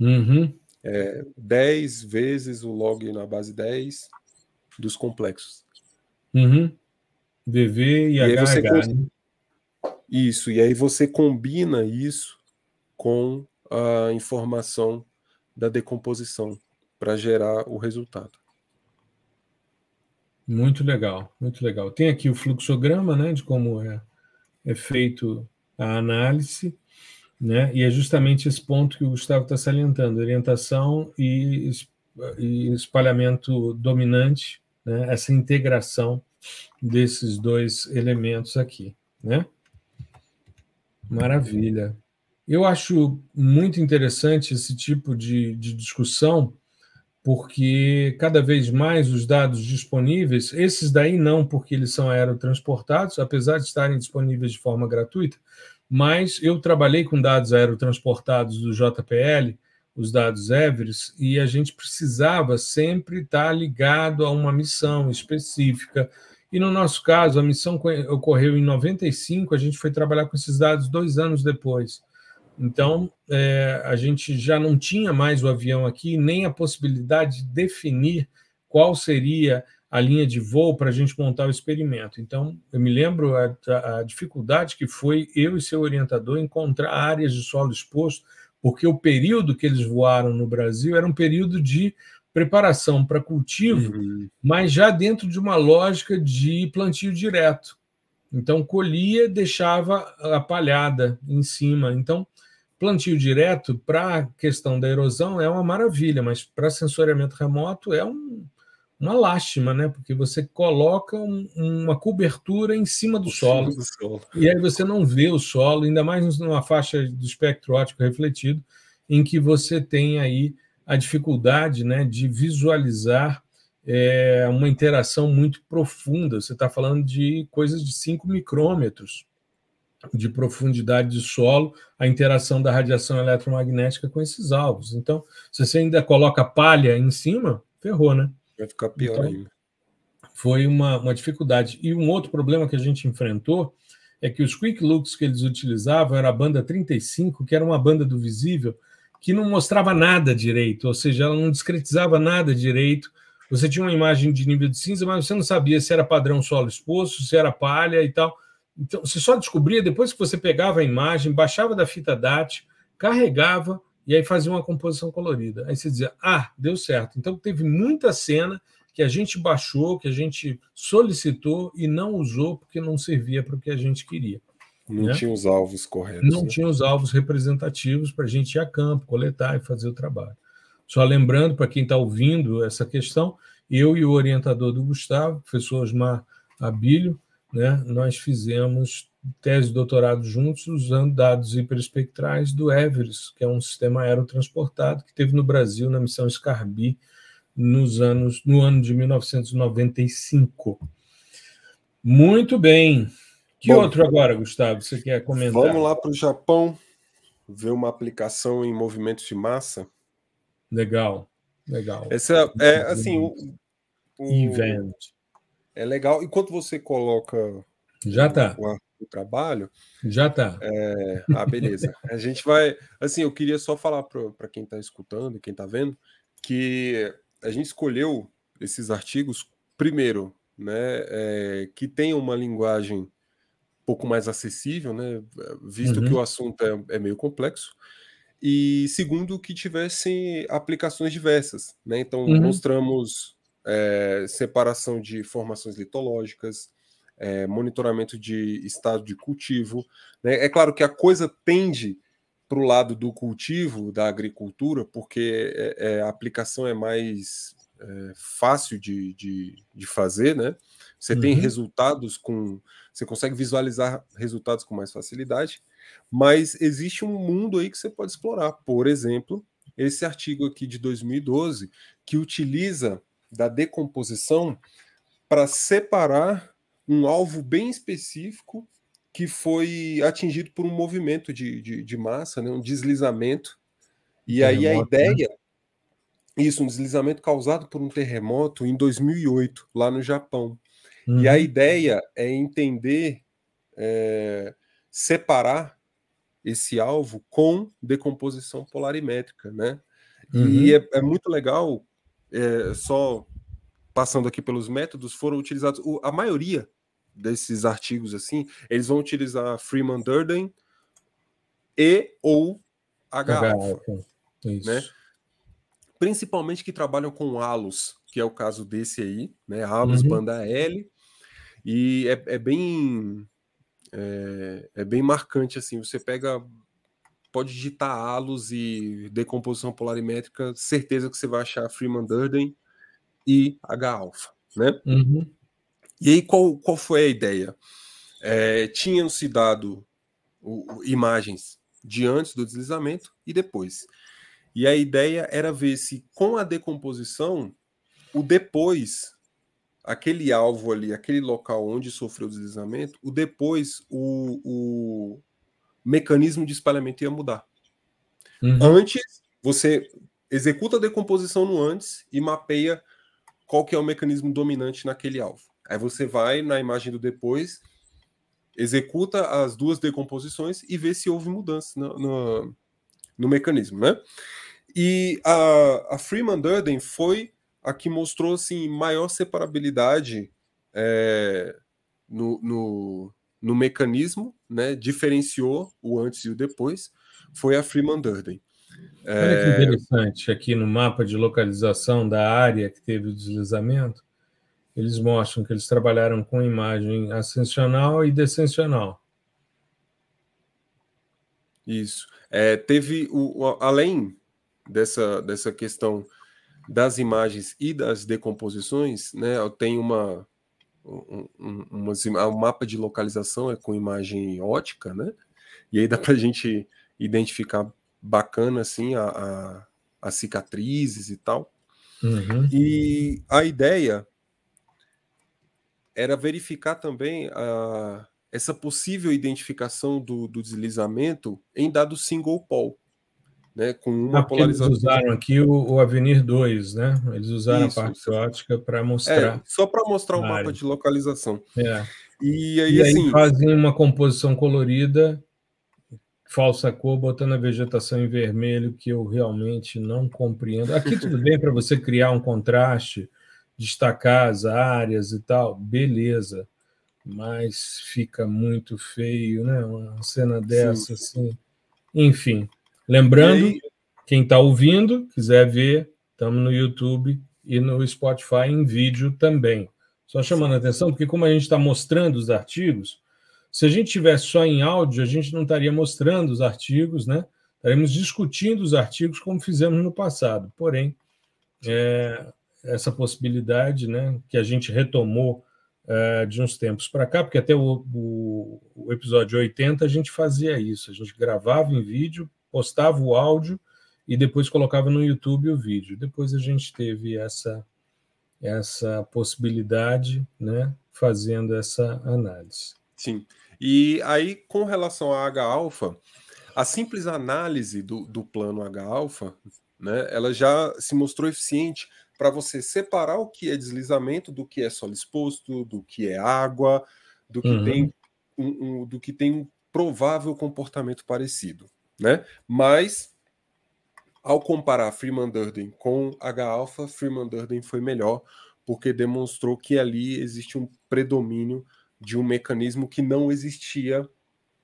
Uhum é, 10 vezes o log na base 10 dos complexos. Uhum. DV e, e Você... Né? Isso, e aí você combina isso com a informação da decomposição para gerar o resultado. Muito legal, muito legal. Tem aqui o fluxograma, né, de como é, é feito a análise. Né? E é justamente esse ponto que o Gustavo está salientando: orientação e, espalhamento dominante, né? essa integração desses dois elementos aqui. Né? Maravilha. Eu acho muito interessante esse tipo de, de, discussão, porque cada vez mais os dados disponíveis, esses daí não, porque eles são aerotransportados, apesar de estarem disponíveis de forma gratuita, mas eu trabalhei com dados aerotransportados do JPL, os dados Everest, e a gente precisava sempre estar ligado a uma missão específica. E no nosso caso, a missão ocorreu em 95, a gente foi trabalhar com esses dados dois anos depois. Então, é, a gente já não tinha mais o avião aqui, nem a possibilidade de definir qual seria a linha de voo para a gente montar o experimento. Então, eu me lembro a, a, dificuldade que foi eu e seu orientador encontrar áreas de solo exposto, porque o período que eles voaram no Brasil era um período de preparação para cultivo, uhum. mas já dentro de uma lógica de plantio direto. Então, colhia, deixava a palhada em cima. Então, plantio direto para a questão da erosão é uma maravilha, mas para sensoriamento remoto é um uma lástima, né? Porque você coloca um, uma cobertura em cima do solo, do solo, e aí você não vê o solo, ainda mais numa faixa do espectro óptico refletido, em que você tem aí a dificuldade né, de visualizar é, uma interação muito profunda. Você está falando de coisas de 5 micrômetros de profundidade de solo, a interação da radiação eletromagnética com esses alvos. Então, se você ainda coloca palha em cima, ferrou, né? Vai ficar pior então, ainda. Foi uma, uma dificuldade. E um outro problema que a gente enfrentou é que os quick looks que eles utilizavam era a banda 35, que era uma banda do visível, que não mostrava nada direito, ou seja, ela não discretizava nada direito. Você tinha uma imagem de nível de cinza, mas você não sabia se era padrão solo exposto, se era palha e tal. Então, você só descobria depois que você pegava a imagem, baixava da fita DAT, carregava, e aí fazia uma composição colorida. Aí você dizia, ah, deu certo. Então teve muita cena que a gente baixou, que a gente solicitou e não usou porque não servia para o que a gente queria. Não né? tinha os alvos corretos. Não né? tinha os alvos representativos para a gente ir a campo, coletar e fazer o trabalho. Só lembrando para quem está ouvindo essa questão, eu e o orientador do Gustavo, o professor Osmar Abílio, né, nós fizemos tese e doutorado juntos, usando dados hiperespectrais do Everest, que é um sistema aerotransportado que teve no Brasil na missão Scarbi nos anos, no ano de 1995. Muito bem. Que Bom, outro agora, Gustavo, você quer comentar? Vamos lá para o Japão ver uma aplicação em movimentos de massa. Legal, legal. Essa é, é assim, o, o, event. É legal. E quando você coloca Já tá. O, do trabalho. Já tá. É... Ah, beleza. a gente vai. Assim, eu queria só falar para quem está escutando, quem está vendo, que a gente escolheu esses artigos, primeiro, né, é... que tenham uma linguagem um pouco mais acessível, né, visto uhum. que o assunto é, é meio complexo e segundo que tivessem aplicações diversas, né? Então uhum. mostramos é, separação de formações litológicas, é, monitoramento de estado de cultivo. Né? É claro que a coisa tende para o lado do cultivo, da agricultura, porque é, é, a aplicação é mais é, fácil de, de, de, fazer, né? Você uhum. tem resultados com. Você consegue visualizar resultados com mais facilidade, mas existe um mundo aí que você pode explorar. Por exemplo, esse artigo aqui de 2012, que utiliza da decomposição para separar um alvo bem específico que foi atingido por um movimento de, de, de massa, né? um deslizamento. E aí a né? ideia. Isso, um deslizamento causado por um terremoto em 2008, lá no Japão. Uhum. E a uhum. ideia é entender, é, separar esse alvo com decomposição polarimétrica, né? Uhum. E é, é, muito legal, é, só passando aqui pelos métodos, foram utilizados, o, a maioria desses artigos assim, eles vão utilizar Freeman Durden e ou h alfa é, né? Principalmente que trabalham com halos, que é o caso desse aí, né? Halos uhum. banda L e é, é bem é, é, bem marcante assim. Você pega, pode digitar halos e decomposição polarimétrica, certeza que você vai achar Freeman Durden e H alfa, né? Uhum. E aí, qual, qual foi a ideia? É, eh, Tinham-se dado o, imagens de antes do deslizamento e depois. E a ideia era ver se, com a decomposição, o depois, aquele alvo ali, aquele local onde sofreu o deslizamento, o depois, o, o mecanismo de espalhamento ia mudar. Uhum. Antes, você executa a decomposição no antes e mapeia qual que é o mecanismo dominante naquele alvo. Aí você vai na imagem do depois, executa as duas decomposições e vê se houve mudança no, no, no mecanismo, né? E a, a Freeman Durden foi a que mostrou assim, maior separabilidade é, no, no, no, mecanismo, né? diferenciou o antes e o depois, foi a Freeman Durden. Olha é... que interessante, aqui no mapa de localização da área que teve o deslizamento, eles mostram que eles trabalharam com imagem ascensional e descensional. Isso. É, teve o, além dessa, dessa questão das imagens e das decomposições, né? Tem uma um, um, um mapa de localização é com imagem ótica, né? E aí dá para a gente identificar bacana assim a, a as cicatrizes e tal. Uhum. E a ideia era verificar também a, ah, essa possível identificação do, do, deslizamento em dado single pole. Né, com uma ah, polarização. Eles usaram aqui o, o Avenir 2, né? Eles usaram Isso. a parte ótica para é, mostrar. É, só para mostrar o mapa de localização. É. E aí, e aí assim, fazem uma composição colorida, falsa cor, botando a vegetação em vermelho, que eu realmente não compreendo. Aqui tudo bem para você criar um contraste, destacar as áreas e tal, beleza. Mas fica muito feio, né? Uma cena dessa, Sim. assim. Enfim, lembrando, quem está ouvindo, quiser ver, estamos no YouTube e no Spotify em vídeo também. Só chamando a atenção, porque como a gente está mostrando os artigos, se a gente tivesse só em áudio, a gente não estaria mostrando os artigos, né? Estaremos discutindo os artigos como fizemos no passado. Porém, é, essa possibilidade, né, que a gente retomou uh, de uns tempos para cá, porque até o, o, o, episódio 80 a gente fazia isso, a gente gravava em vídeo, postava o áudio e depois colocava no YouTube o vídeo. Depois a gente teve essa essa possibilidade, né, fazendo essa análise. Sim. E aí, com relação à H-alfa, a simples análise do, do plano H-alfa, né, ela já se mostrou eficiente para você separar o que é deslizamento do que é solo exposto, do que é água, do que uhum. tem um, um, do que tem um provável comportamento parecido, né? Mas ao comparar Freeman Durden com H-alpha, Freeman Durden foi melhor porque demonstrou que ali existe um predomínio de um mecanismo que não existia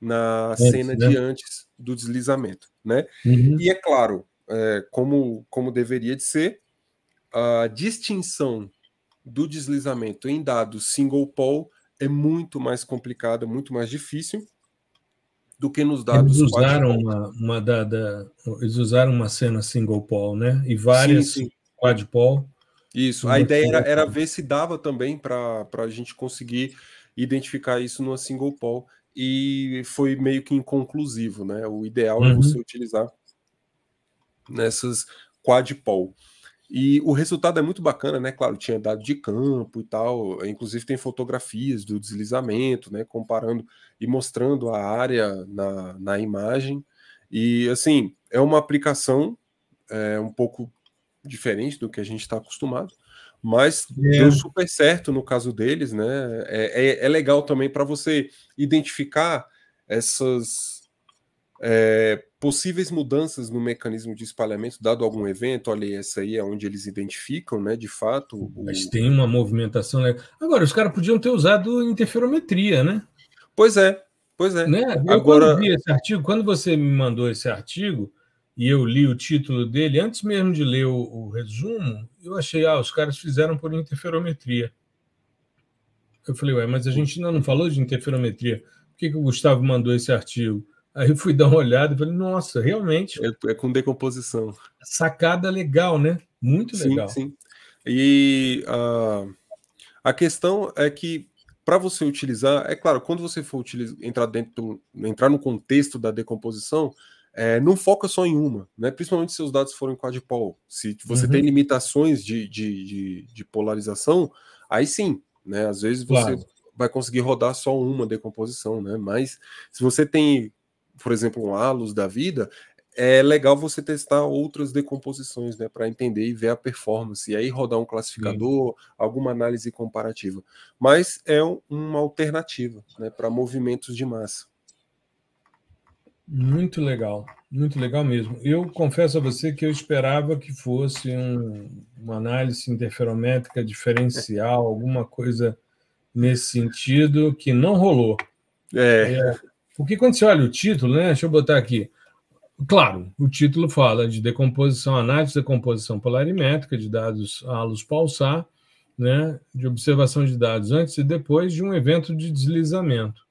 na antes, cena né? de antes do deslizamento, né? Uhum. E é claro, é, como como deveria de ser, a distinção do deslizamento em dados single pole é muito mais complicada, muito mais difícil do que nos dados. Eles usaram uma, uma da, da, eles usaram uma cena single pole, né? E várias sim, sim. quad pole. Isso. A ideia era, era, assim. ver se dava também para a gente conseguir identificar isso numa single pole e foi meio que inconclusivo, né? O ideal é uhum. é você utilizar nessas quad pole. E o resultado é muito bacana, né? Claro, tinha dado de campo e tal. Inclusive tem fotografias do deslizamento, né? Comparando e mostrando a área na, na imagem. E assim, é uma aplicação é, um pouco diferente do que a gente está acostumado, mas é. deu super certo no caso deles, né? É, é, é legal também para você identificar essas é, possíveis mudanças no mecanismo de espalhamento, dado algum evento, olha, essa aí é onde eles identificam, né? De fato. O... Mas tem uma movimentação legal. Agora, os caras podiam ter usado interferometria, né? Pois é, pois é. Né? Eu Agora... quando vi esse artigo, quando você me mandou esse artigo e eu li o título dele, antes mesmo de ler o, o resumo, eu achei, ah, os caras fizeram por interferometria. Eu falei, ué, mas a gente ainda não falou de interferometria. Por que, que o Gustavo mandou esse artigo? Aí fui dar uma olhada e falei, nossa, realmente. É, é, com decomposição. Sacada legal, né? Muito legal. Sim, sim. E uh, a questão é que para você utilizar, é claro, quando você for utilizar, entrar dentro, entrar no contexto da decomposição, é, não foca só em uma, né? Principalmente se os dados forem quadpol. Se você uhum. tem limitações de, de, de, de, polarização, aí sim, né? Às vezes você claro. vai conseguir rodar só uma decomposição, né? Mas se você tem por exemplo, um halos da vida, é legal você testar outras decomposições, né, para entender e ver a performance, e aí rodar um classificador, Sim. alguma análise comparativa. Mas é um, uma alternativa, né, para movimentos de massa. Muito legal, muito legal mesmo. Eu confesso a você que eu esperava que fosse um, uma análise interferométrica diferencial, alguma coisa nesse sentido, que não rolou. É. é porque quando você olha o título, né? Deixa eu botar aqui. Claro, o título fala de decomposição, análise da composição polarimétrica de dados à luz pulsar, né, de observação de dados antes e depois de um evento de deslizamento.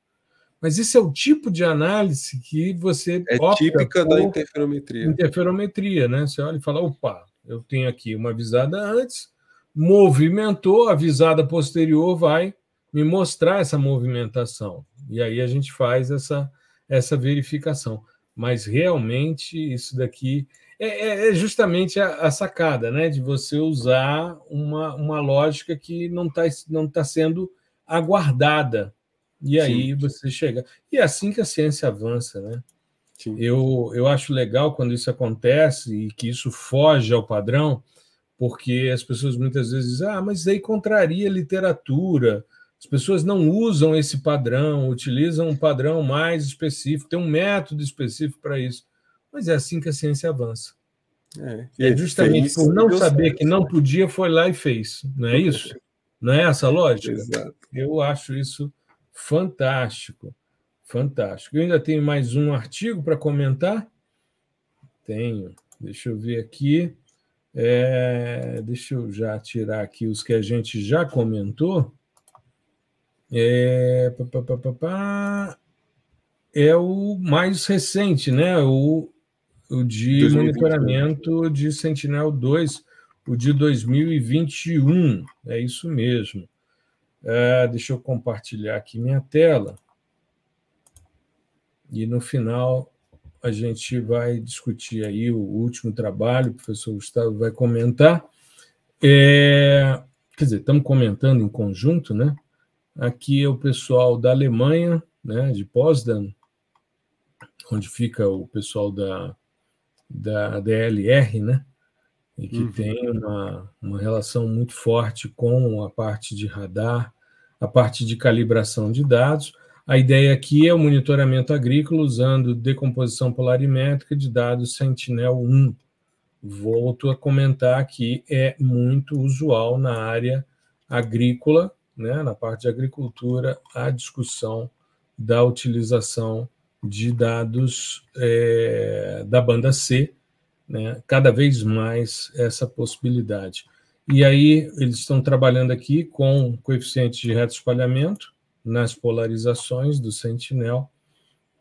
Mas esse é o tipo de análise que você é típica da interferometria. Interferometria, né? Você olha e fala, opa, eu tenho aqui uma visada antes, movimentou, a visada posterior vai me mostrar essa movimentação. E aí a gente faz essa, essa verificação. Mas realmente isso daqui é, é, é justamente a, a, sacada, né? De você usar uma, uma lógica que não está não tá sendo aguardada. E aí Sim. você chega. E é assim que a ciência avança, né? Sim. Eu, eu acho legal quando isso acontece e que isso foge ao padrão, porque as pessoas muitas vezes dizem, ah, mas aí contraria a literatura, as pessoas não usam esse padrão, utilizam um padrão mais específico, tem um método específico para isso. Mas é assim que a ciência avança. É, é justamente por não saber certo. que não podia, foi lá e fez. Não é isso? Não é essa a lógica? Exato. Eu acho isso fantástico. Fantástico. Eu ainda tenho mais um artigo para comentar? Tenho. Deixa eu ver aqui. É, deixa eu já tirar aqui os que a gente já comentou. É, pá, pá, pá, é o mais recente, né? O, o de monitoramento de Sentinel-2, o de 2021. É isso mesmo. É, deixa eu compartilhar aqui minha tela. E no final a gente vai discutir aí o último trabalho, o professor Gustavo vai comentar. É, quer dizer, estamos comentando em conjunto, né? Aqui é o pessoal da Alemanha, né, de Potsdam, onde fica o pessoal da, da DLR, né, e que uhum. tem uma, uma relação muito forte com a parte de radar, a parte de calibração de dados. A ideia aqui é o monitoramento agrícola usando decomposição polarimétrica de dados Sentinel-1. Volto a comentar que é muito usual na área agrícola né, na parte de agricultura, a discussão da utilização de dados é, da banda C, né, cada vez mais essa possibilidade. E aí eles estão trabalhando aqui com coeficiente de reto espalhamento nas polarizações do Sentinel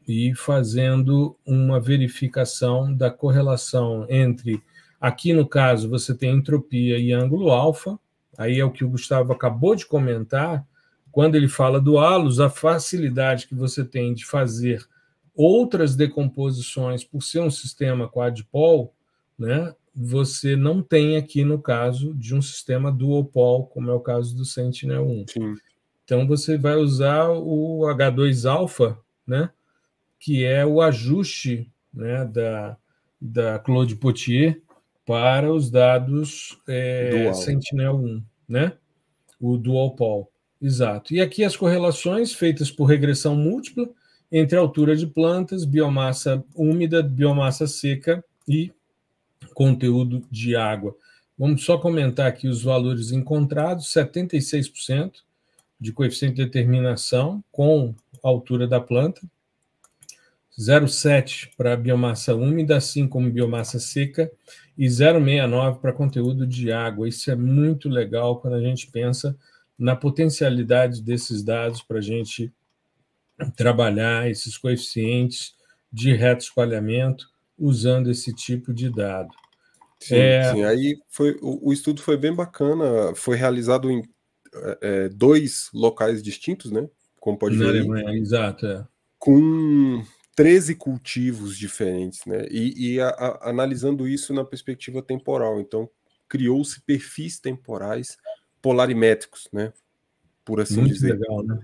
e fazendo uma verificação da correlação entre, aqui no caso você tem entropia e ângulo alfa, aí é o que o Gustavo acabou de comentar, quando ele fala do halos, a facilidade que você tem de fazer outras decomposições por ser um sistema quadpol, né, você não tem aqui no caso de um sistema duopol, como é o caso do Sentinel-1. Sim. Então você vai usar o H2-alfa, né, que é o ajuste né, da, da Claude Potier, para os dados é, Sentinel-1, né? O dual pol. Exato. E aqui as correlações feitas por regressão múltipla entre altura de plantas, biomassa úmida, biomassa seca e conteúdo de água. Vamos só comentar aqui os valores encontrados: 76% de coeficiente de determinação com a altura da planta, 0,7 para biomassa úmida, assim como biomassa seca, e 0,69 para conteúdo de água. Isso é muito legal quando a gente pensa na potencialidade desses dados para a gente trabalhar esses coeficientes de reto espalhamento usando esse tipo de dado. Sim, é... sim. aí foi, o, o, estudo foi bem bacana, foi realizado em é, é dois locais distintos, né? Como pode ver. Alemanha, exato. É. Com 13 cultivos diferentes, né? E, e a, a, analisando isso na perspectiva temporal. Então, criou-se perfis temporais polarimétricos, né? Por assim Muito dizer. Legal, né?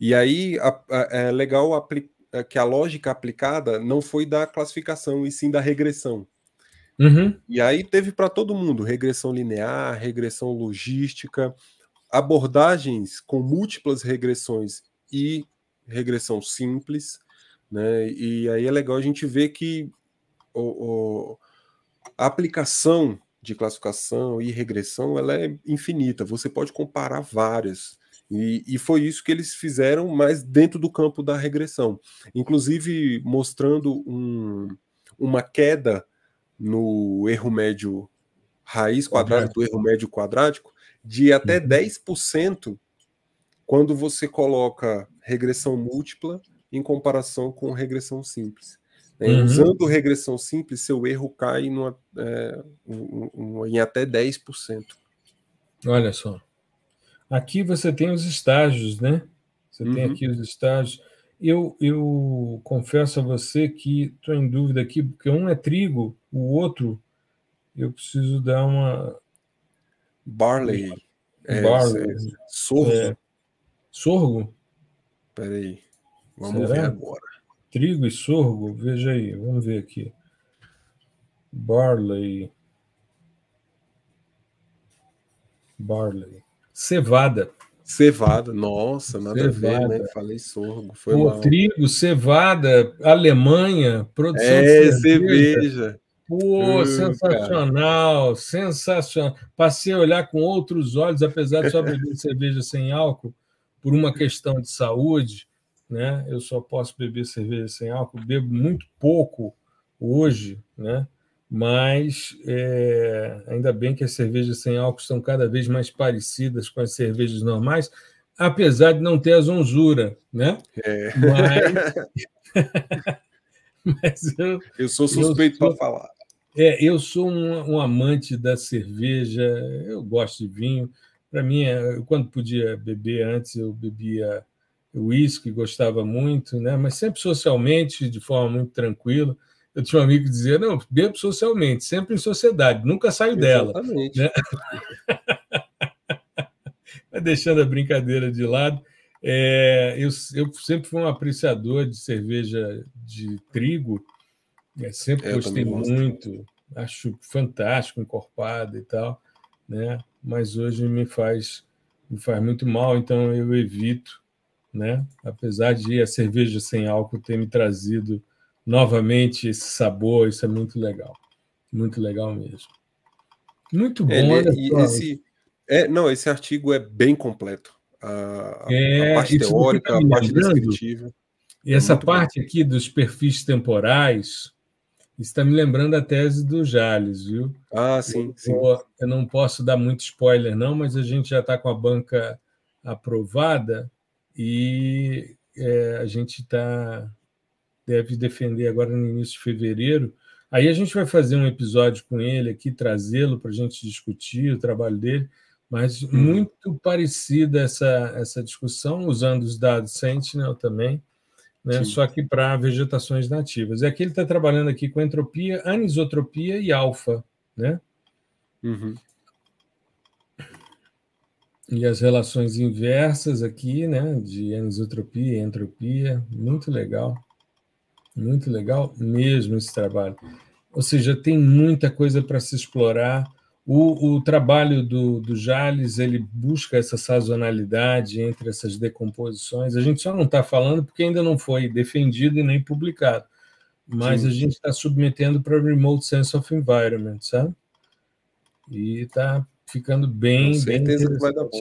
E aí a, é legal é que a lógica aplicada não foi da classificação, e sim da regressão. Uhum. E aí teve para todo mundo regressão linear, regressão logística, abordagens com múltiplas regressões e regressão simples né? E aí é legal a gente ver que o, o, a aplicação de classificação e regressão ela é infinita, você pode comparar várias. E, e, foi isso que eles fizeram, mas dentro do campo da regressão. Inclusive mostrando um, uma queda no erro médio raiz quadrado do erro médio quadrático de até 10% uhum. quando você coloca regressão múltipla em comparação com regressão simples. Né? Uhum. Usando regressão simples, seu erro cai numa, é, um, um, em até 10%. Olha só. Aqui você tem os estágios, né? Você uhum. tem aqui os estágios. Eu, eu confesso a você que estou em dúvida aqui, porque um é trigo, o outro eu preciso dar uma. Barley. Barley. É, É, sorgo. É. Sorgo? Peraí. Vamos Será? ver agora. Trigo e sorgo, veja aí, vamos ver aqui. Barley. Barley. Cevada. Cevada, nossa, nada cevada. a ver, né? Falei sorgo. Foi Pô, mal. trigo, cevada, Alemanha, produção é, de cerveja. cerveja. Pô, hum, sensacional, cara. sensacional. Passei a olhar com outros olhos, apesar de só beber cerveja sem álcool, por uma questão de saúde né? Eu só posso beber cerveja sem álcool, bebo muito pouco hoje, né? Mas é, ainda bem que as cervejas sem álcool são cada vez mais parecidas com as cervejas normais, apesar de não ter a zonzura, né? É. Mas, Mas eu, eu sou suspeito para falar. É, eu sou um, um, amante da cerveja, eu gosto de vinho. Para mim, é, quando podia beber antes, eu bebia uísque, gostava muito, né? mas sempre socialmente, de forma muito tranquila. Eu tinha um amigo que dizia: não, bebo socialmente, sempre em sociedade, nunca saio Exatamente. dela. Né? mas deixando a brincadeira de lado, é, eu, eu, sempre fui um apreciador de cerveja de trigo, né? é, sempre eu gostei muito, acho fantástico, encorpada e tal, né? mas hoje me faz, me faz muito mal, então eu evito né? Apesar de a cerveja sem álcool ter me trazido novamente esse sabor, isso é muito legal. Muito legal mesmo. Muito bom. Ele, esse, é, não, esse artigo é bem completo. A, é, a parte teórica, a parte descritiva. E é essa parte bom. aqui dos perfis temporais está me lembrando a tese do Jales, viu? Ah, sim, eu, sim. Eu não posso dar muito spoiler, não, mas a gente já está com a banca aprovada e é, a gente tá, deve defender agora no início de fevereiro. Aí a gente vai fazer um episódio com ele aqui, trazê-lo para a gente discutir o trabalho dele, mas hum. muito parecida essa, essa discussão, usando os dados Sentinel também, né? só que para vegetações nativas. É que ele está trabalhando aqui com entropia, anisotropia e alfa, né? Uhum e as relações inversas aqui, né, de anisotropia e entropia, muito legal, muito legal mesmo esse trabalho. Ou seja, tem muita coisa para se explorar. O, o trabalho do, do, Jales ele busca essa sazonalidade entre essas decomposições. A gente só não está falando porque ainda não foi defendido e nem publicado, mas Sim. a gente está submetendo para Remote Sense of Environment, sabe? E está ficando bem. Com certeza que vai dar bom.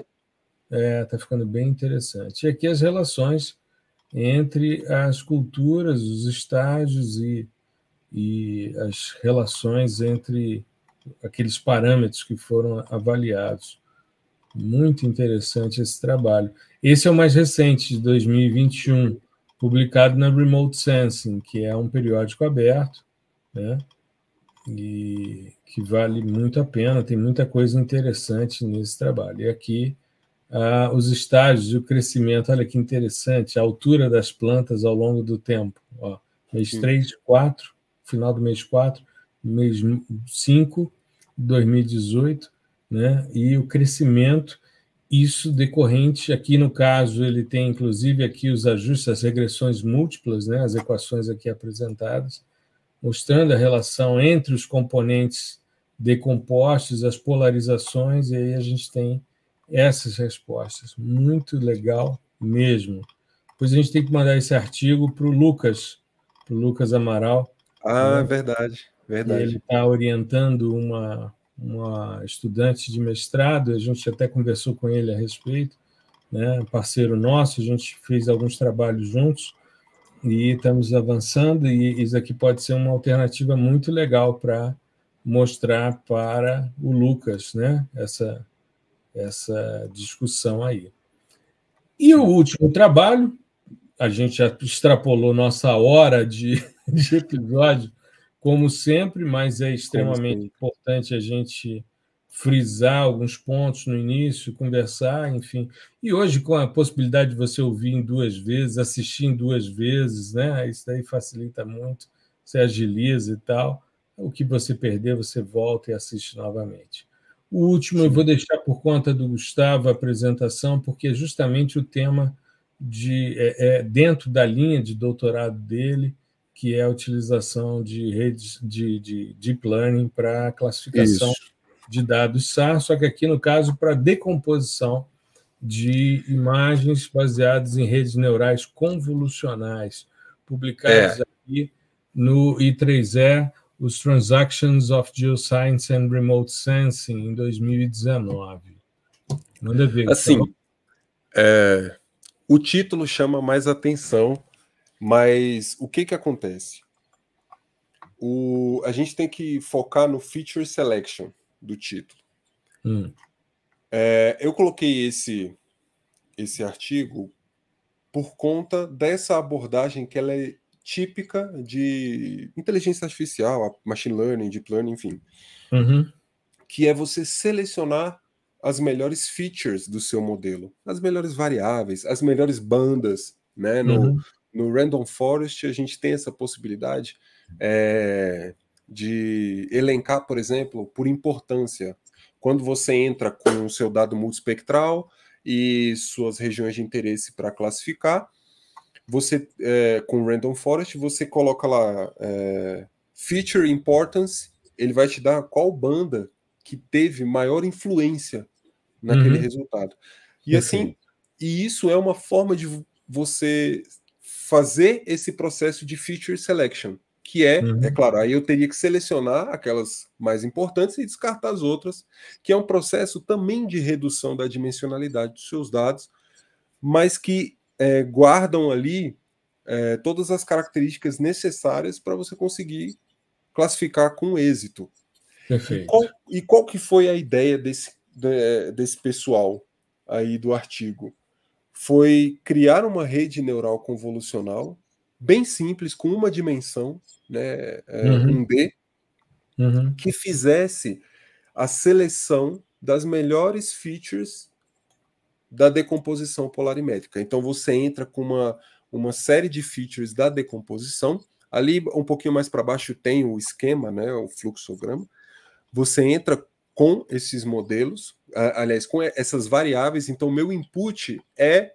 É, tá ficando bem interessante. E aqui as relações entre as culturas, os estágios e, e as relações entre aqueles parâmetros que foram avaliados. Muito interessante esse trabalho. Esse é o mais recente, de 2021, publicado na Remote Sensing, que é um periódico aberto, né? e que vale muito a pena, tem muita coisa interessante nesse trabalho. E aqui ah, os estágios e o crescimento, olha que interessante, a altura das plantas ao longo do tempo. Ó, mês 3, 4, final do mês 4, mês 5, 2018, né? e o crescimento, isso decorrente, aqui no caso, ele tem inclusive aqui os ajustes, as regressões múltiplas, né? as equações aqui apresentadas, mostrando a relação entre os componentes decompostos, as polarizações, e aí a gente tem essas respostas. Muito legal mesmo. Pois a gente tem que mandar esse artigo para o Lucas, para o Lucas Amaral. Ah, né? verdade, verdade. Ele está orientando uma, uma estudante de mestrado, a gente até conversou com ele a respeito, né? parceiro nosso, a gente fez alguns trabalhos juntos, e estamos avançando, e isso aqui pode ser uma alternativa muito legal para mostrar para o Lucas né? essa, essa discussão aí. E o último trabalho, a gente já extrapolou nossa hora de, de episódio, como sempre, mas é extremamente importante a gente frisar alguns pontos no início, conversar, enfim. E hoje, com a possibilidade de você ouvir em duas vezes, assistir em duas vezes, né? Isso daí facilita muito, você agiliza e tal. O que você perder, você volta e assiste novamente. O último Sim. eu vou deixar por conta do Gustavo a apresentação, porque é justamente o tema de é, é dentro da linha de doutorado dele, que é a utilização de redes de, de, de deep learning para classificação Isso de dados SAR, só que aqui, no caso, para decomposição de imagens baseadas em redes neurais convolucionais, publicadas é. aqui no I3E, os Transactions of Geoscience and Remote Sensing, em 2019. Manda ver. Assim, então... é, o título chama mais atenção, mas o que, que acontece? O, a gente tem que focar no feature selection do título. Hum. É, eu coloquei esse, esse artigo por conta dessa abordagem que ela é típica de inteligência artificial, machine learning, deep learning, enfim. Uhum. Que é você selecionar as melhores features do seu modelo, as melhores variáveis, as melhores bandas, né? No, uhum. no Random Forest a gente tem essa possibilidade. É, de elencar, por exemplo, por importância. Quando você entra com o seu dado multispectral e suas regiões de interesse para classificar, você é, com Random Forest, você coloca lá é, Feature Importance, ele vai te dar qual banda que teve maior influência naquele uhum. resultado. E assim, e isso é uma forma de você fazer esse processo de feature selection que é, uhum. é claro, aí eu teria que selecionar aquelas mais importantes e descartar as outras, que é um processo também de redução da dimensionalidade dos seus dados, mas que é, guardam ali é, todas as características necessárias para você conseguir classificar com êxito. Perfeito. E qual, e qual que foi a ideia desse, de, desse pessoal aí do artigo? Foi criar uma rede neural convolucional bem simples, com uma dimensão, né, é, uhum. um D, uhum. que fizesse a seleção das melhores features da decomposição polarimétrica. Então você entra com uma, uma série de features da decomposição. Ali, um pouquinho mais para baixo, tem o esquema, né, o fluxograma. Você entra com esses modelos, aliás, com essas variáveis. Então, meu input é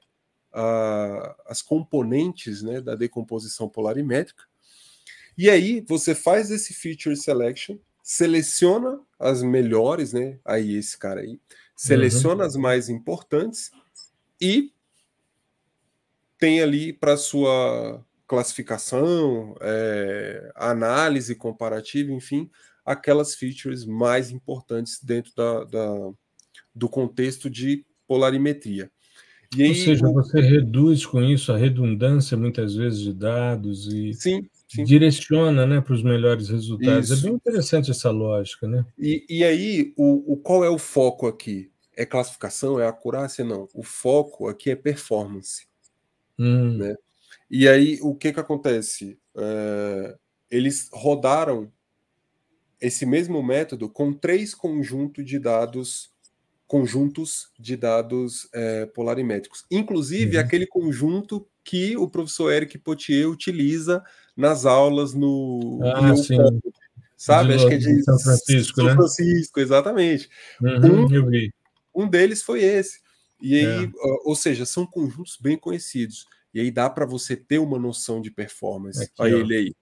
as componentes né, da decomposição polarimétrica. E aí você faz esse feature selection, seleciona as melhores, né? Aí esse cara aí, seleciona uhum. as mais importantes e tem ali para sua classificação, é, análise comparativa, enfim, aquelas features mais importantes dentro da, da, do contexto de polarimetria. E Ou seja, o... você reduz com isso a redundância muitas vezes de dados e sim, sim. direciona né, para os melhores resultados. É isso. É bem interessante essa lógica. Né? E, e aí, o, o, qual é o foco aqui? É classificação? É acurácia? Não. O foco aqui é performance. Hum. Né? E aí, o que, que acontece? É, eles rodaram esse mesmo método com três conjuntos de dados conjuntos de dados é, polarimétricos, inclusive uhum. aquele conjunto que o professor Eric Potier utiliza nas aulas no. Ah, no sim. sabe? De Acho que é de São Francisco, São né? Francisco, né? exatamente. Uhum, um, eu vi. um deles foi esse. E aí, é. ou seja, são conjuntos bem conhecidos. E aí dá para você ter uma noção de performance. Aqui, ó. ele aí.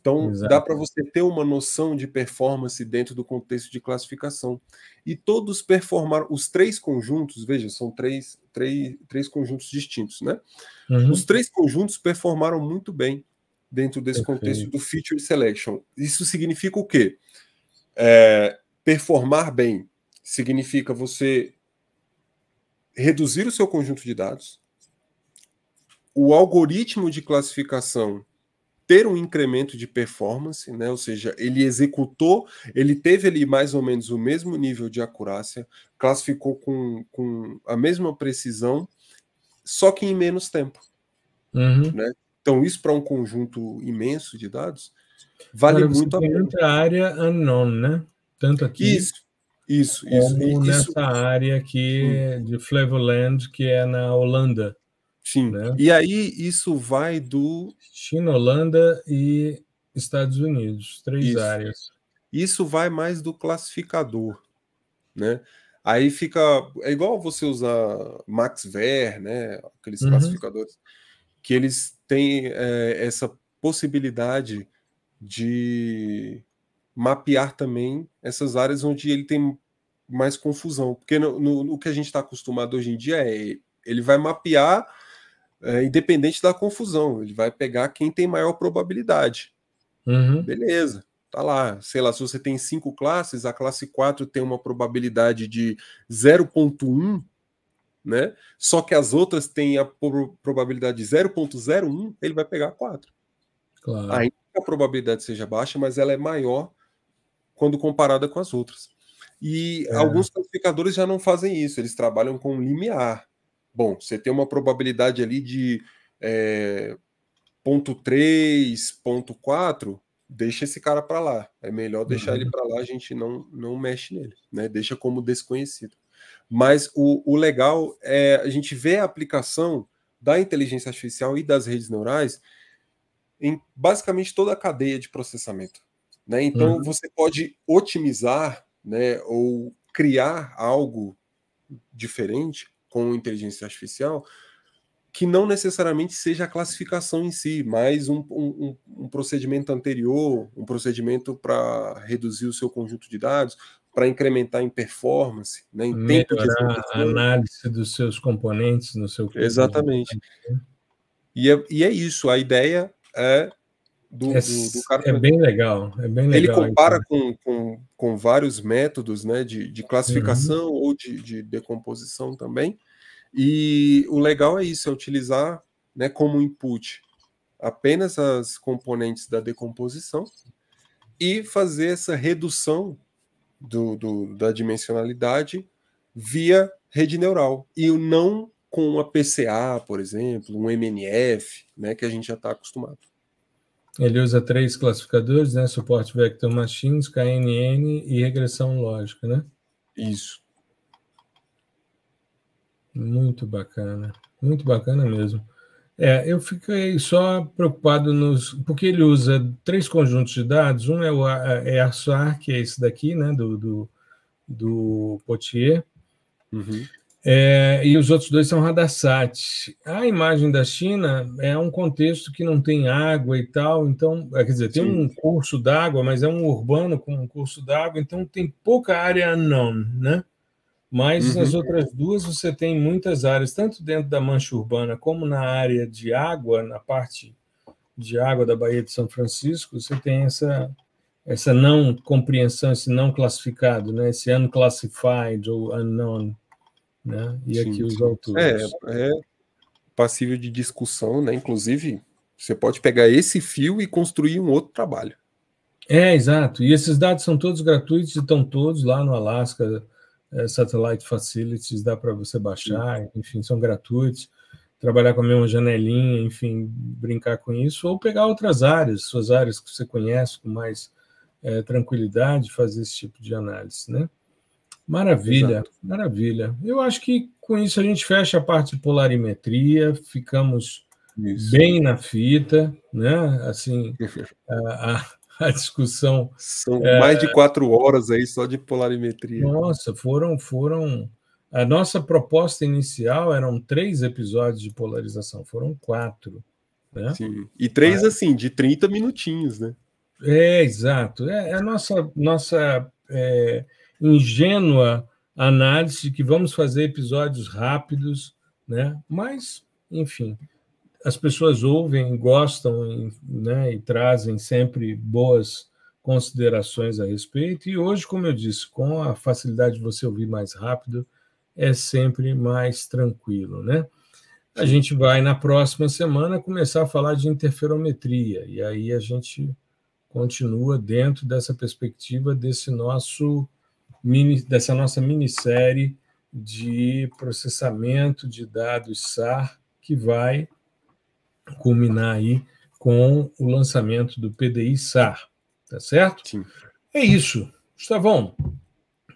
Então, Exato. dá para você ter uma noção de performance dentro do contexto de classificação. E todos performaram, os três conjuntos, veja, são três, três, três conjuntos distintos, né? Uhum. Os três conjuntos performaram muito bem dentro desse Perfeito. contexto do feature selection. Isso significa o quê? É, performar bem significa você reduzir o seu conjunto de dados, o algoritmo de classificação ter um incremento de performance, né? Ou seja, ele executou, ele teve ali mais ou menos o mesmo nível de acurácia, classificou com, com a mesma precisão, só que em menos tempo. Uhum. Né? Então, isso para um conjunto imenso de dados vale Agora, muito a pena. Outra área unknown, né? Tanto aqui. Isso. Isso, isso, como isso. nessa isso. área aqui hum. de Flevoland, que é na Holanda. Sim. Né? E aí isso vai do. China, Holanda e Estados Unidos, três isso. áreas. Isso vai mais do classificador, né? Aí fica. É igual você usar Max Ver, né? Aqueles uhum. classificadores que eles têm é, essa possibilidade de mapear também essas áreas onde ele tem mais confusão. Porque no, no, no que a gente está acostumado hoje em dia é ele vai mapear é, independente da confusão. Ele vai pegar quem tem maior probabilidade. Uhum. Beleza. Tá lá, sei lá, se você tem cinco classes, a classe 4 tem uma probabilidade de 0,1, né? Só que as outras têm a probabilidade de 0,01, ele vai pegar 4. Claro. Ainda que a probabilidade seja baixa, mas ela é maior quando comparada com as outras. E é. alguns classificadores já não fazem isso, eles trabalham com limiar bom, você tem uma probabilidade ali de é, 0.3, 0.4, deixa esse cara para lá. É melhor deixar uhum. ele para lá, a gente não, não mexe nele, né? Deixa como desconhecido. Mas o, o legal é a gente ver a aplicação da inteligência artificial e das redes neurais em basicamente toda a cadeia de processamento. Né? Então, uhum. você pode otimizar né, ou criar algo diferente com inteligência artificial, que não necessariamente seja a classificação em si, mas um, um, um procedimento anterior, um procedimento para reduzir o seu conjunto de dados, para incrementar em performance, né, em tempo de análise dos seus componentes no seu Exatamente. Né? E é, e é isso, a ideia é do, é, do, do É bem legal, é bem legal. Ele compara então. com, com, com vários métodos né, de, de classificação uhum. ou de, de decomposição também. E o legal é isso, é utilizar né, como input apenas as componentes da decomposição e fazer essa redução do, do, da dimensionalidade via rede neural e não com uma PCA, por exemplo, um MNF, né, que a gente já está acostumado. Ele usa três classificadores, né? Suporte Vector Machines, KNN e regressão lógica, né? Isso. Muito bacana. Muito bacana mesmo. É, eu fiquei só preocupado nos. Porque ele usa três conjuntos de dados. Um é o é ARSAR, que é esse daqui, né? Do, do, do Potier. Uhum. É, e os outros dois são Radarsat. A imagem da China é um contexto que não tem água e tal, então, é, quer dizer, tem Sim. um curso d'água, mas é um urbano com um curso d'água, então tem pouca área unknown, né? Mas uhum. nas outras duas você tem muitas áreas, tanto dentro da mancha urbana como na área de água, na parte de água da Baía de São Francisco, você tem essa essa não compreensão, esse não classificado, né? Esse unclassified ou unknown né? E Sim. aqui os autores. É, é passível de discussão, né? Inclusive, você pode pegar esse fio e construir um outro trabalho. É, exato. E esses dados são todos gratuitos e estão todos lá no Alaska eh, Satellite Facilities, dá para você baixar, Sim. enfim, são gratuitos. Trabalhar com a mesma janelinha, enfim, brincar com isso, ou pegar outras áreas, suas áreas que você conhece com mais é, tranquilidade, fazer esse tipo de análise, né? Maravilha, Exato. maravilha. Eu acho que com isso a gente fecha a parte de polarimetria, ficamos isso. bem na fita, né? Assim, a, a, a discussão. São é... mais de quatro horas aí só de polarimetria. Nossa, foram, foram. A nossa proposta inicial eram três episódios de polarização, foram quatro. Né? Sim. E três, ah. assim, de 30 minutinhos, né? É, exato. É, é a nossa, nossa é ingênua análise de que vamos fazer episódios rápidos, né? Mas, enfim, as pessoas ouvem, gostam, né? E trazem sempre boas considerações a respeito. E hoje, como eu disse, com a facilidade de você ouvir mais rápido, é sempre mais tranquilo, né? A gente vai na próxima semana começar a falar de interferometria e aí a gente continua dentro dessa perspectiva desse nosso mini, dessa nossa minissérie de processamento de dados SAR, que vai culminar aí com o lançamento do PDI SAR, tá certo? Sim. É isso. Gustavão,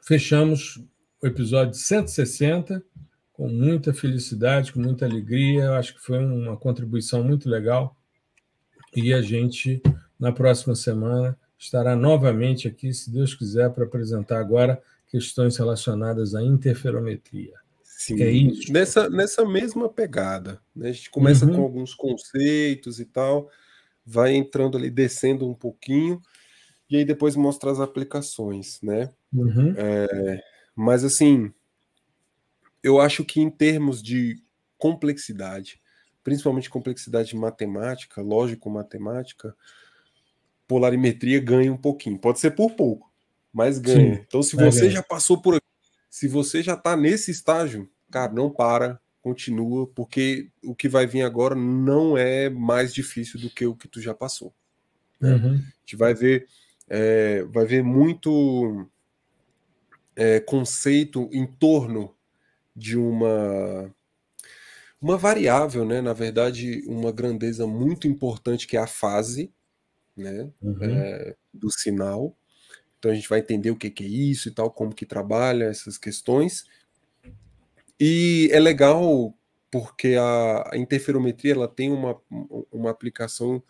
fechamos o episódio 160 com muita felicidade, com muita alegria. Eu acho que foi uma contribuição muito legal. E a gente, na próxima semana, estará novamente aqui, se Deus quiser, para apresentar agora questões relacionadas à interferometria. Sim. É isso. Nessa, nessa mesma pegada, né? a gente começa uhum. com alguns conceitos e tal, vai entrando ali, descendo um pouquinho, e aí depois mostra as aplicações, né? Uhum. É, mas assim, eu acho que em termos de complexidade, principalmente complexidade matemática, lógico-matemática, polarimetria ganha um pouquinho. Pode ser por pouco, mas ganha. Sim, então, se é você ganhar. já passou por aqui, se você já está nesse estágio, cara, não para, continua, porque o que vai vir agora não é mais difícil do que o que tu já passou. Né? Uhum. A gente vai ver, é, vai ver muito é, conceito em torno de uma uma variável, né? Na verdade, uma grandeza muito importante que é a fase, né? Uhum. É, do sinal. Então a gente vai entender o que, que é isso e tal, como que trabalha essas questões. E é legal porque a, a interferometria ela tem uma, uma aplicação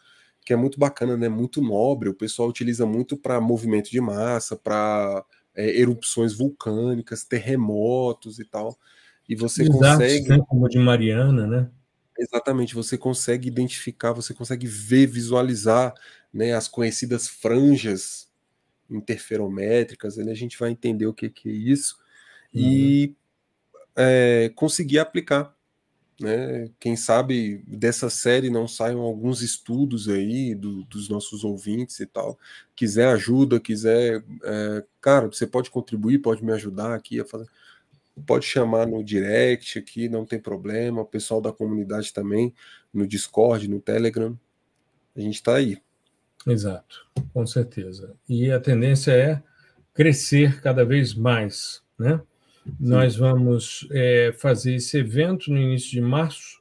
que é muito bacana, né? Muito nobre. O pessoal utiliza muito para movimento de massa, para é, eh, erupções vulcânicas, terremotos e tal. E você Exato, consegue. Né? Como de Mariana, né? Exatamente, você consegue identificar, você consegue ver, visualizar né, as conhecidas franjas interferométricas, né, a gente vai entender o que, que é isso uhum. e é, conseguir aplicar. Né? Quem sabe dessa série não saiam alguns estudos aí do, dos nossos ouvintes e tal. Quiser ajuda, quiser. É, cara, você pode contribuir, pode me ajudar aqui a fazer pode chamar no direct aqui, não tem problema. O pessoal da comunidade também, no Discord, no Telegram. A gente está aí. Exato, com certeza. E a tendência é crescer cada vez mais, né? Nós vamos é, fazer esse evento no início de março.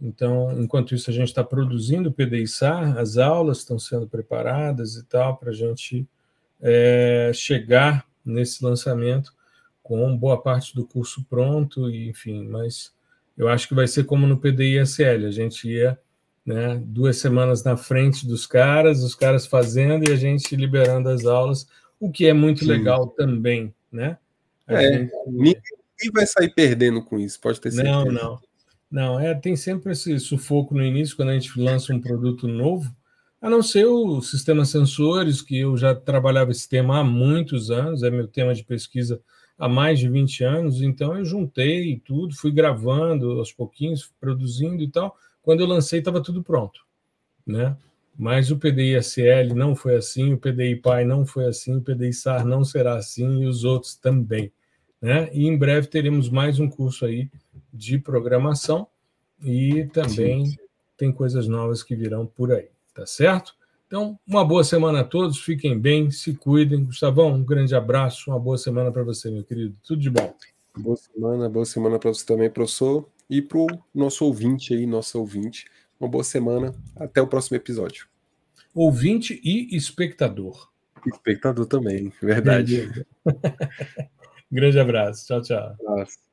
Então, enquanto isso, a gente está produzindo o PDISAR, as aulas estão sendo preparadas e tal, para a gente é, chegar nesse lançamento com boa parte do curso pronto, e, enfim. Mas eu acho que vai ser como no PDI-SL: a gente ia né? Duas semanas na frente dos caras, os caras fazendo e a gente liberando as aulas, o que é muito Sim. legal também, né? é, gente... ninguém vai sair perdendo com isso, pode ter certeza. Não, não. Não, é, tem sempre esse sufoco no início quando a gente lança um produto novo, a não ser o sistema sensores, que eu já trabalhava esse tema há muitos anos, é meu tema de pesquisa há mais de 20 anos, então eu juntei tudo, fui gravando aos pouquinhos, produzindo e tal, quando eu lancei, estava tudo pronto, né? Mas o PDI-SL não foi assim, o PDI-PAI não foi assim, o PDI-SAR não será assim e os outros também, né? E em breve teremos mais um curso aí de programação e também sim, sim. tem coisas novas que virão por aí, tá certo? Então, uma boa semana a todos, fiquem bem, se cuidem. Gustavão, um grande abraço, uma boa semana para você, meu querido. Tudo de bom. Boa semana, boa semana para você também, professor. E para o nosso ouvinte aí, nosso ouvinte, uma boa semana. Até o próximo episódio. Ouvinte e espectador. Espectador também, verdade. Grande abraço. Tchau, tchau. Abraço.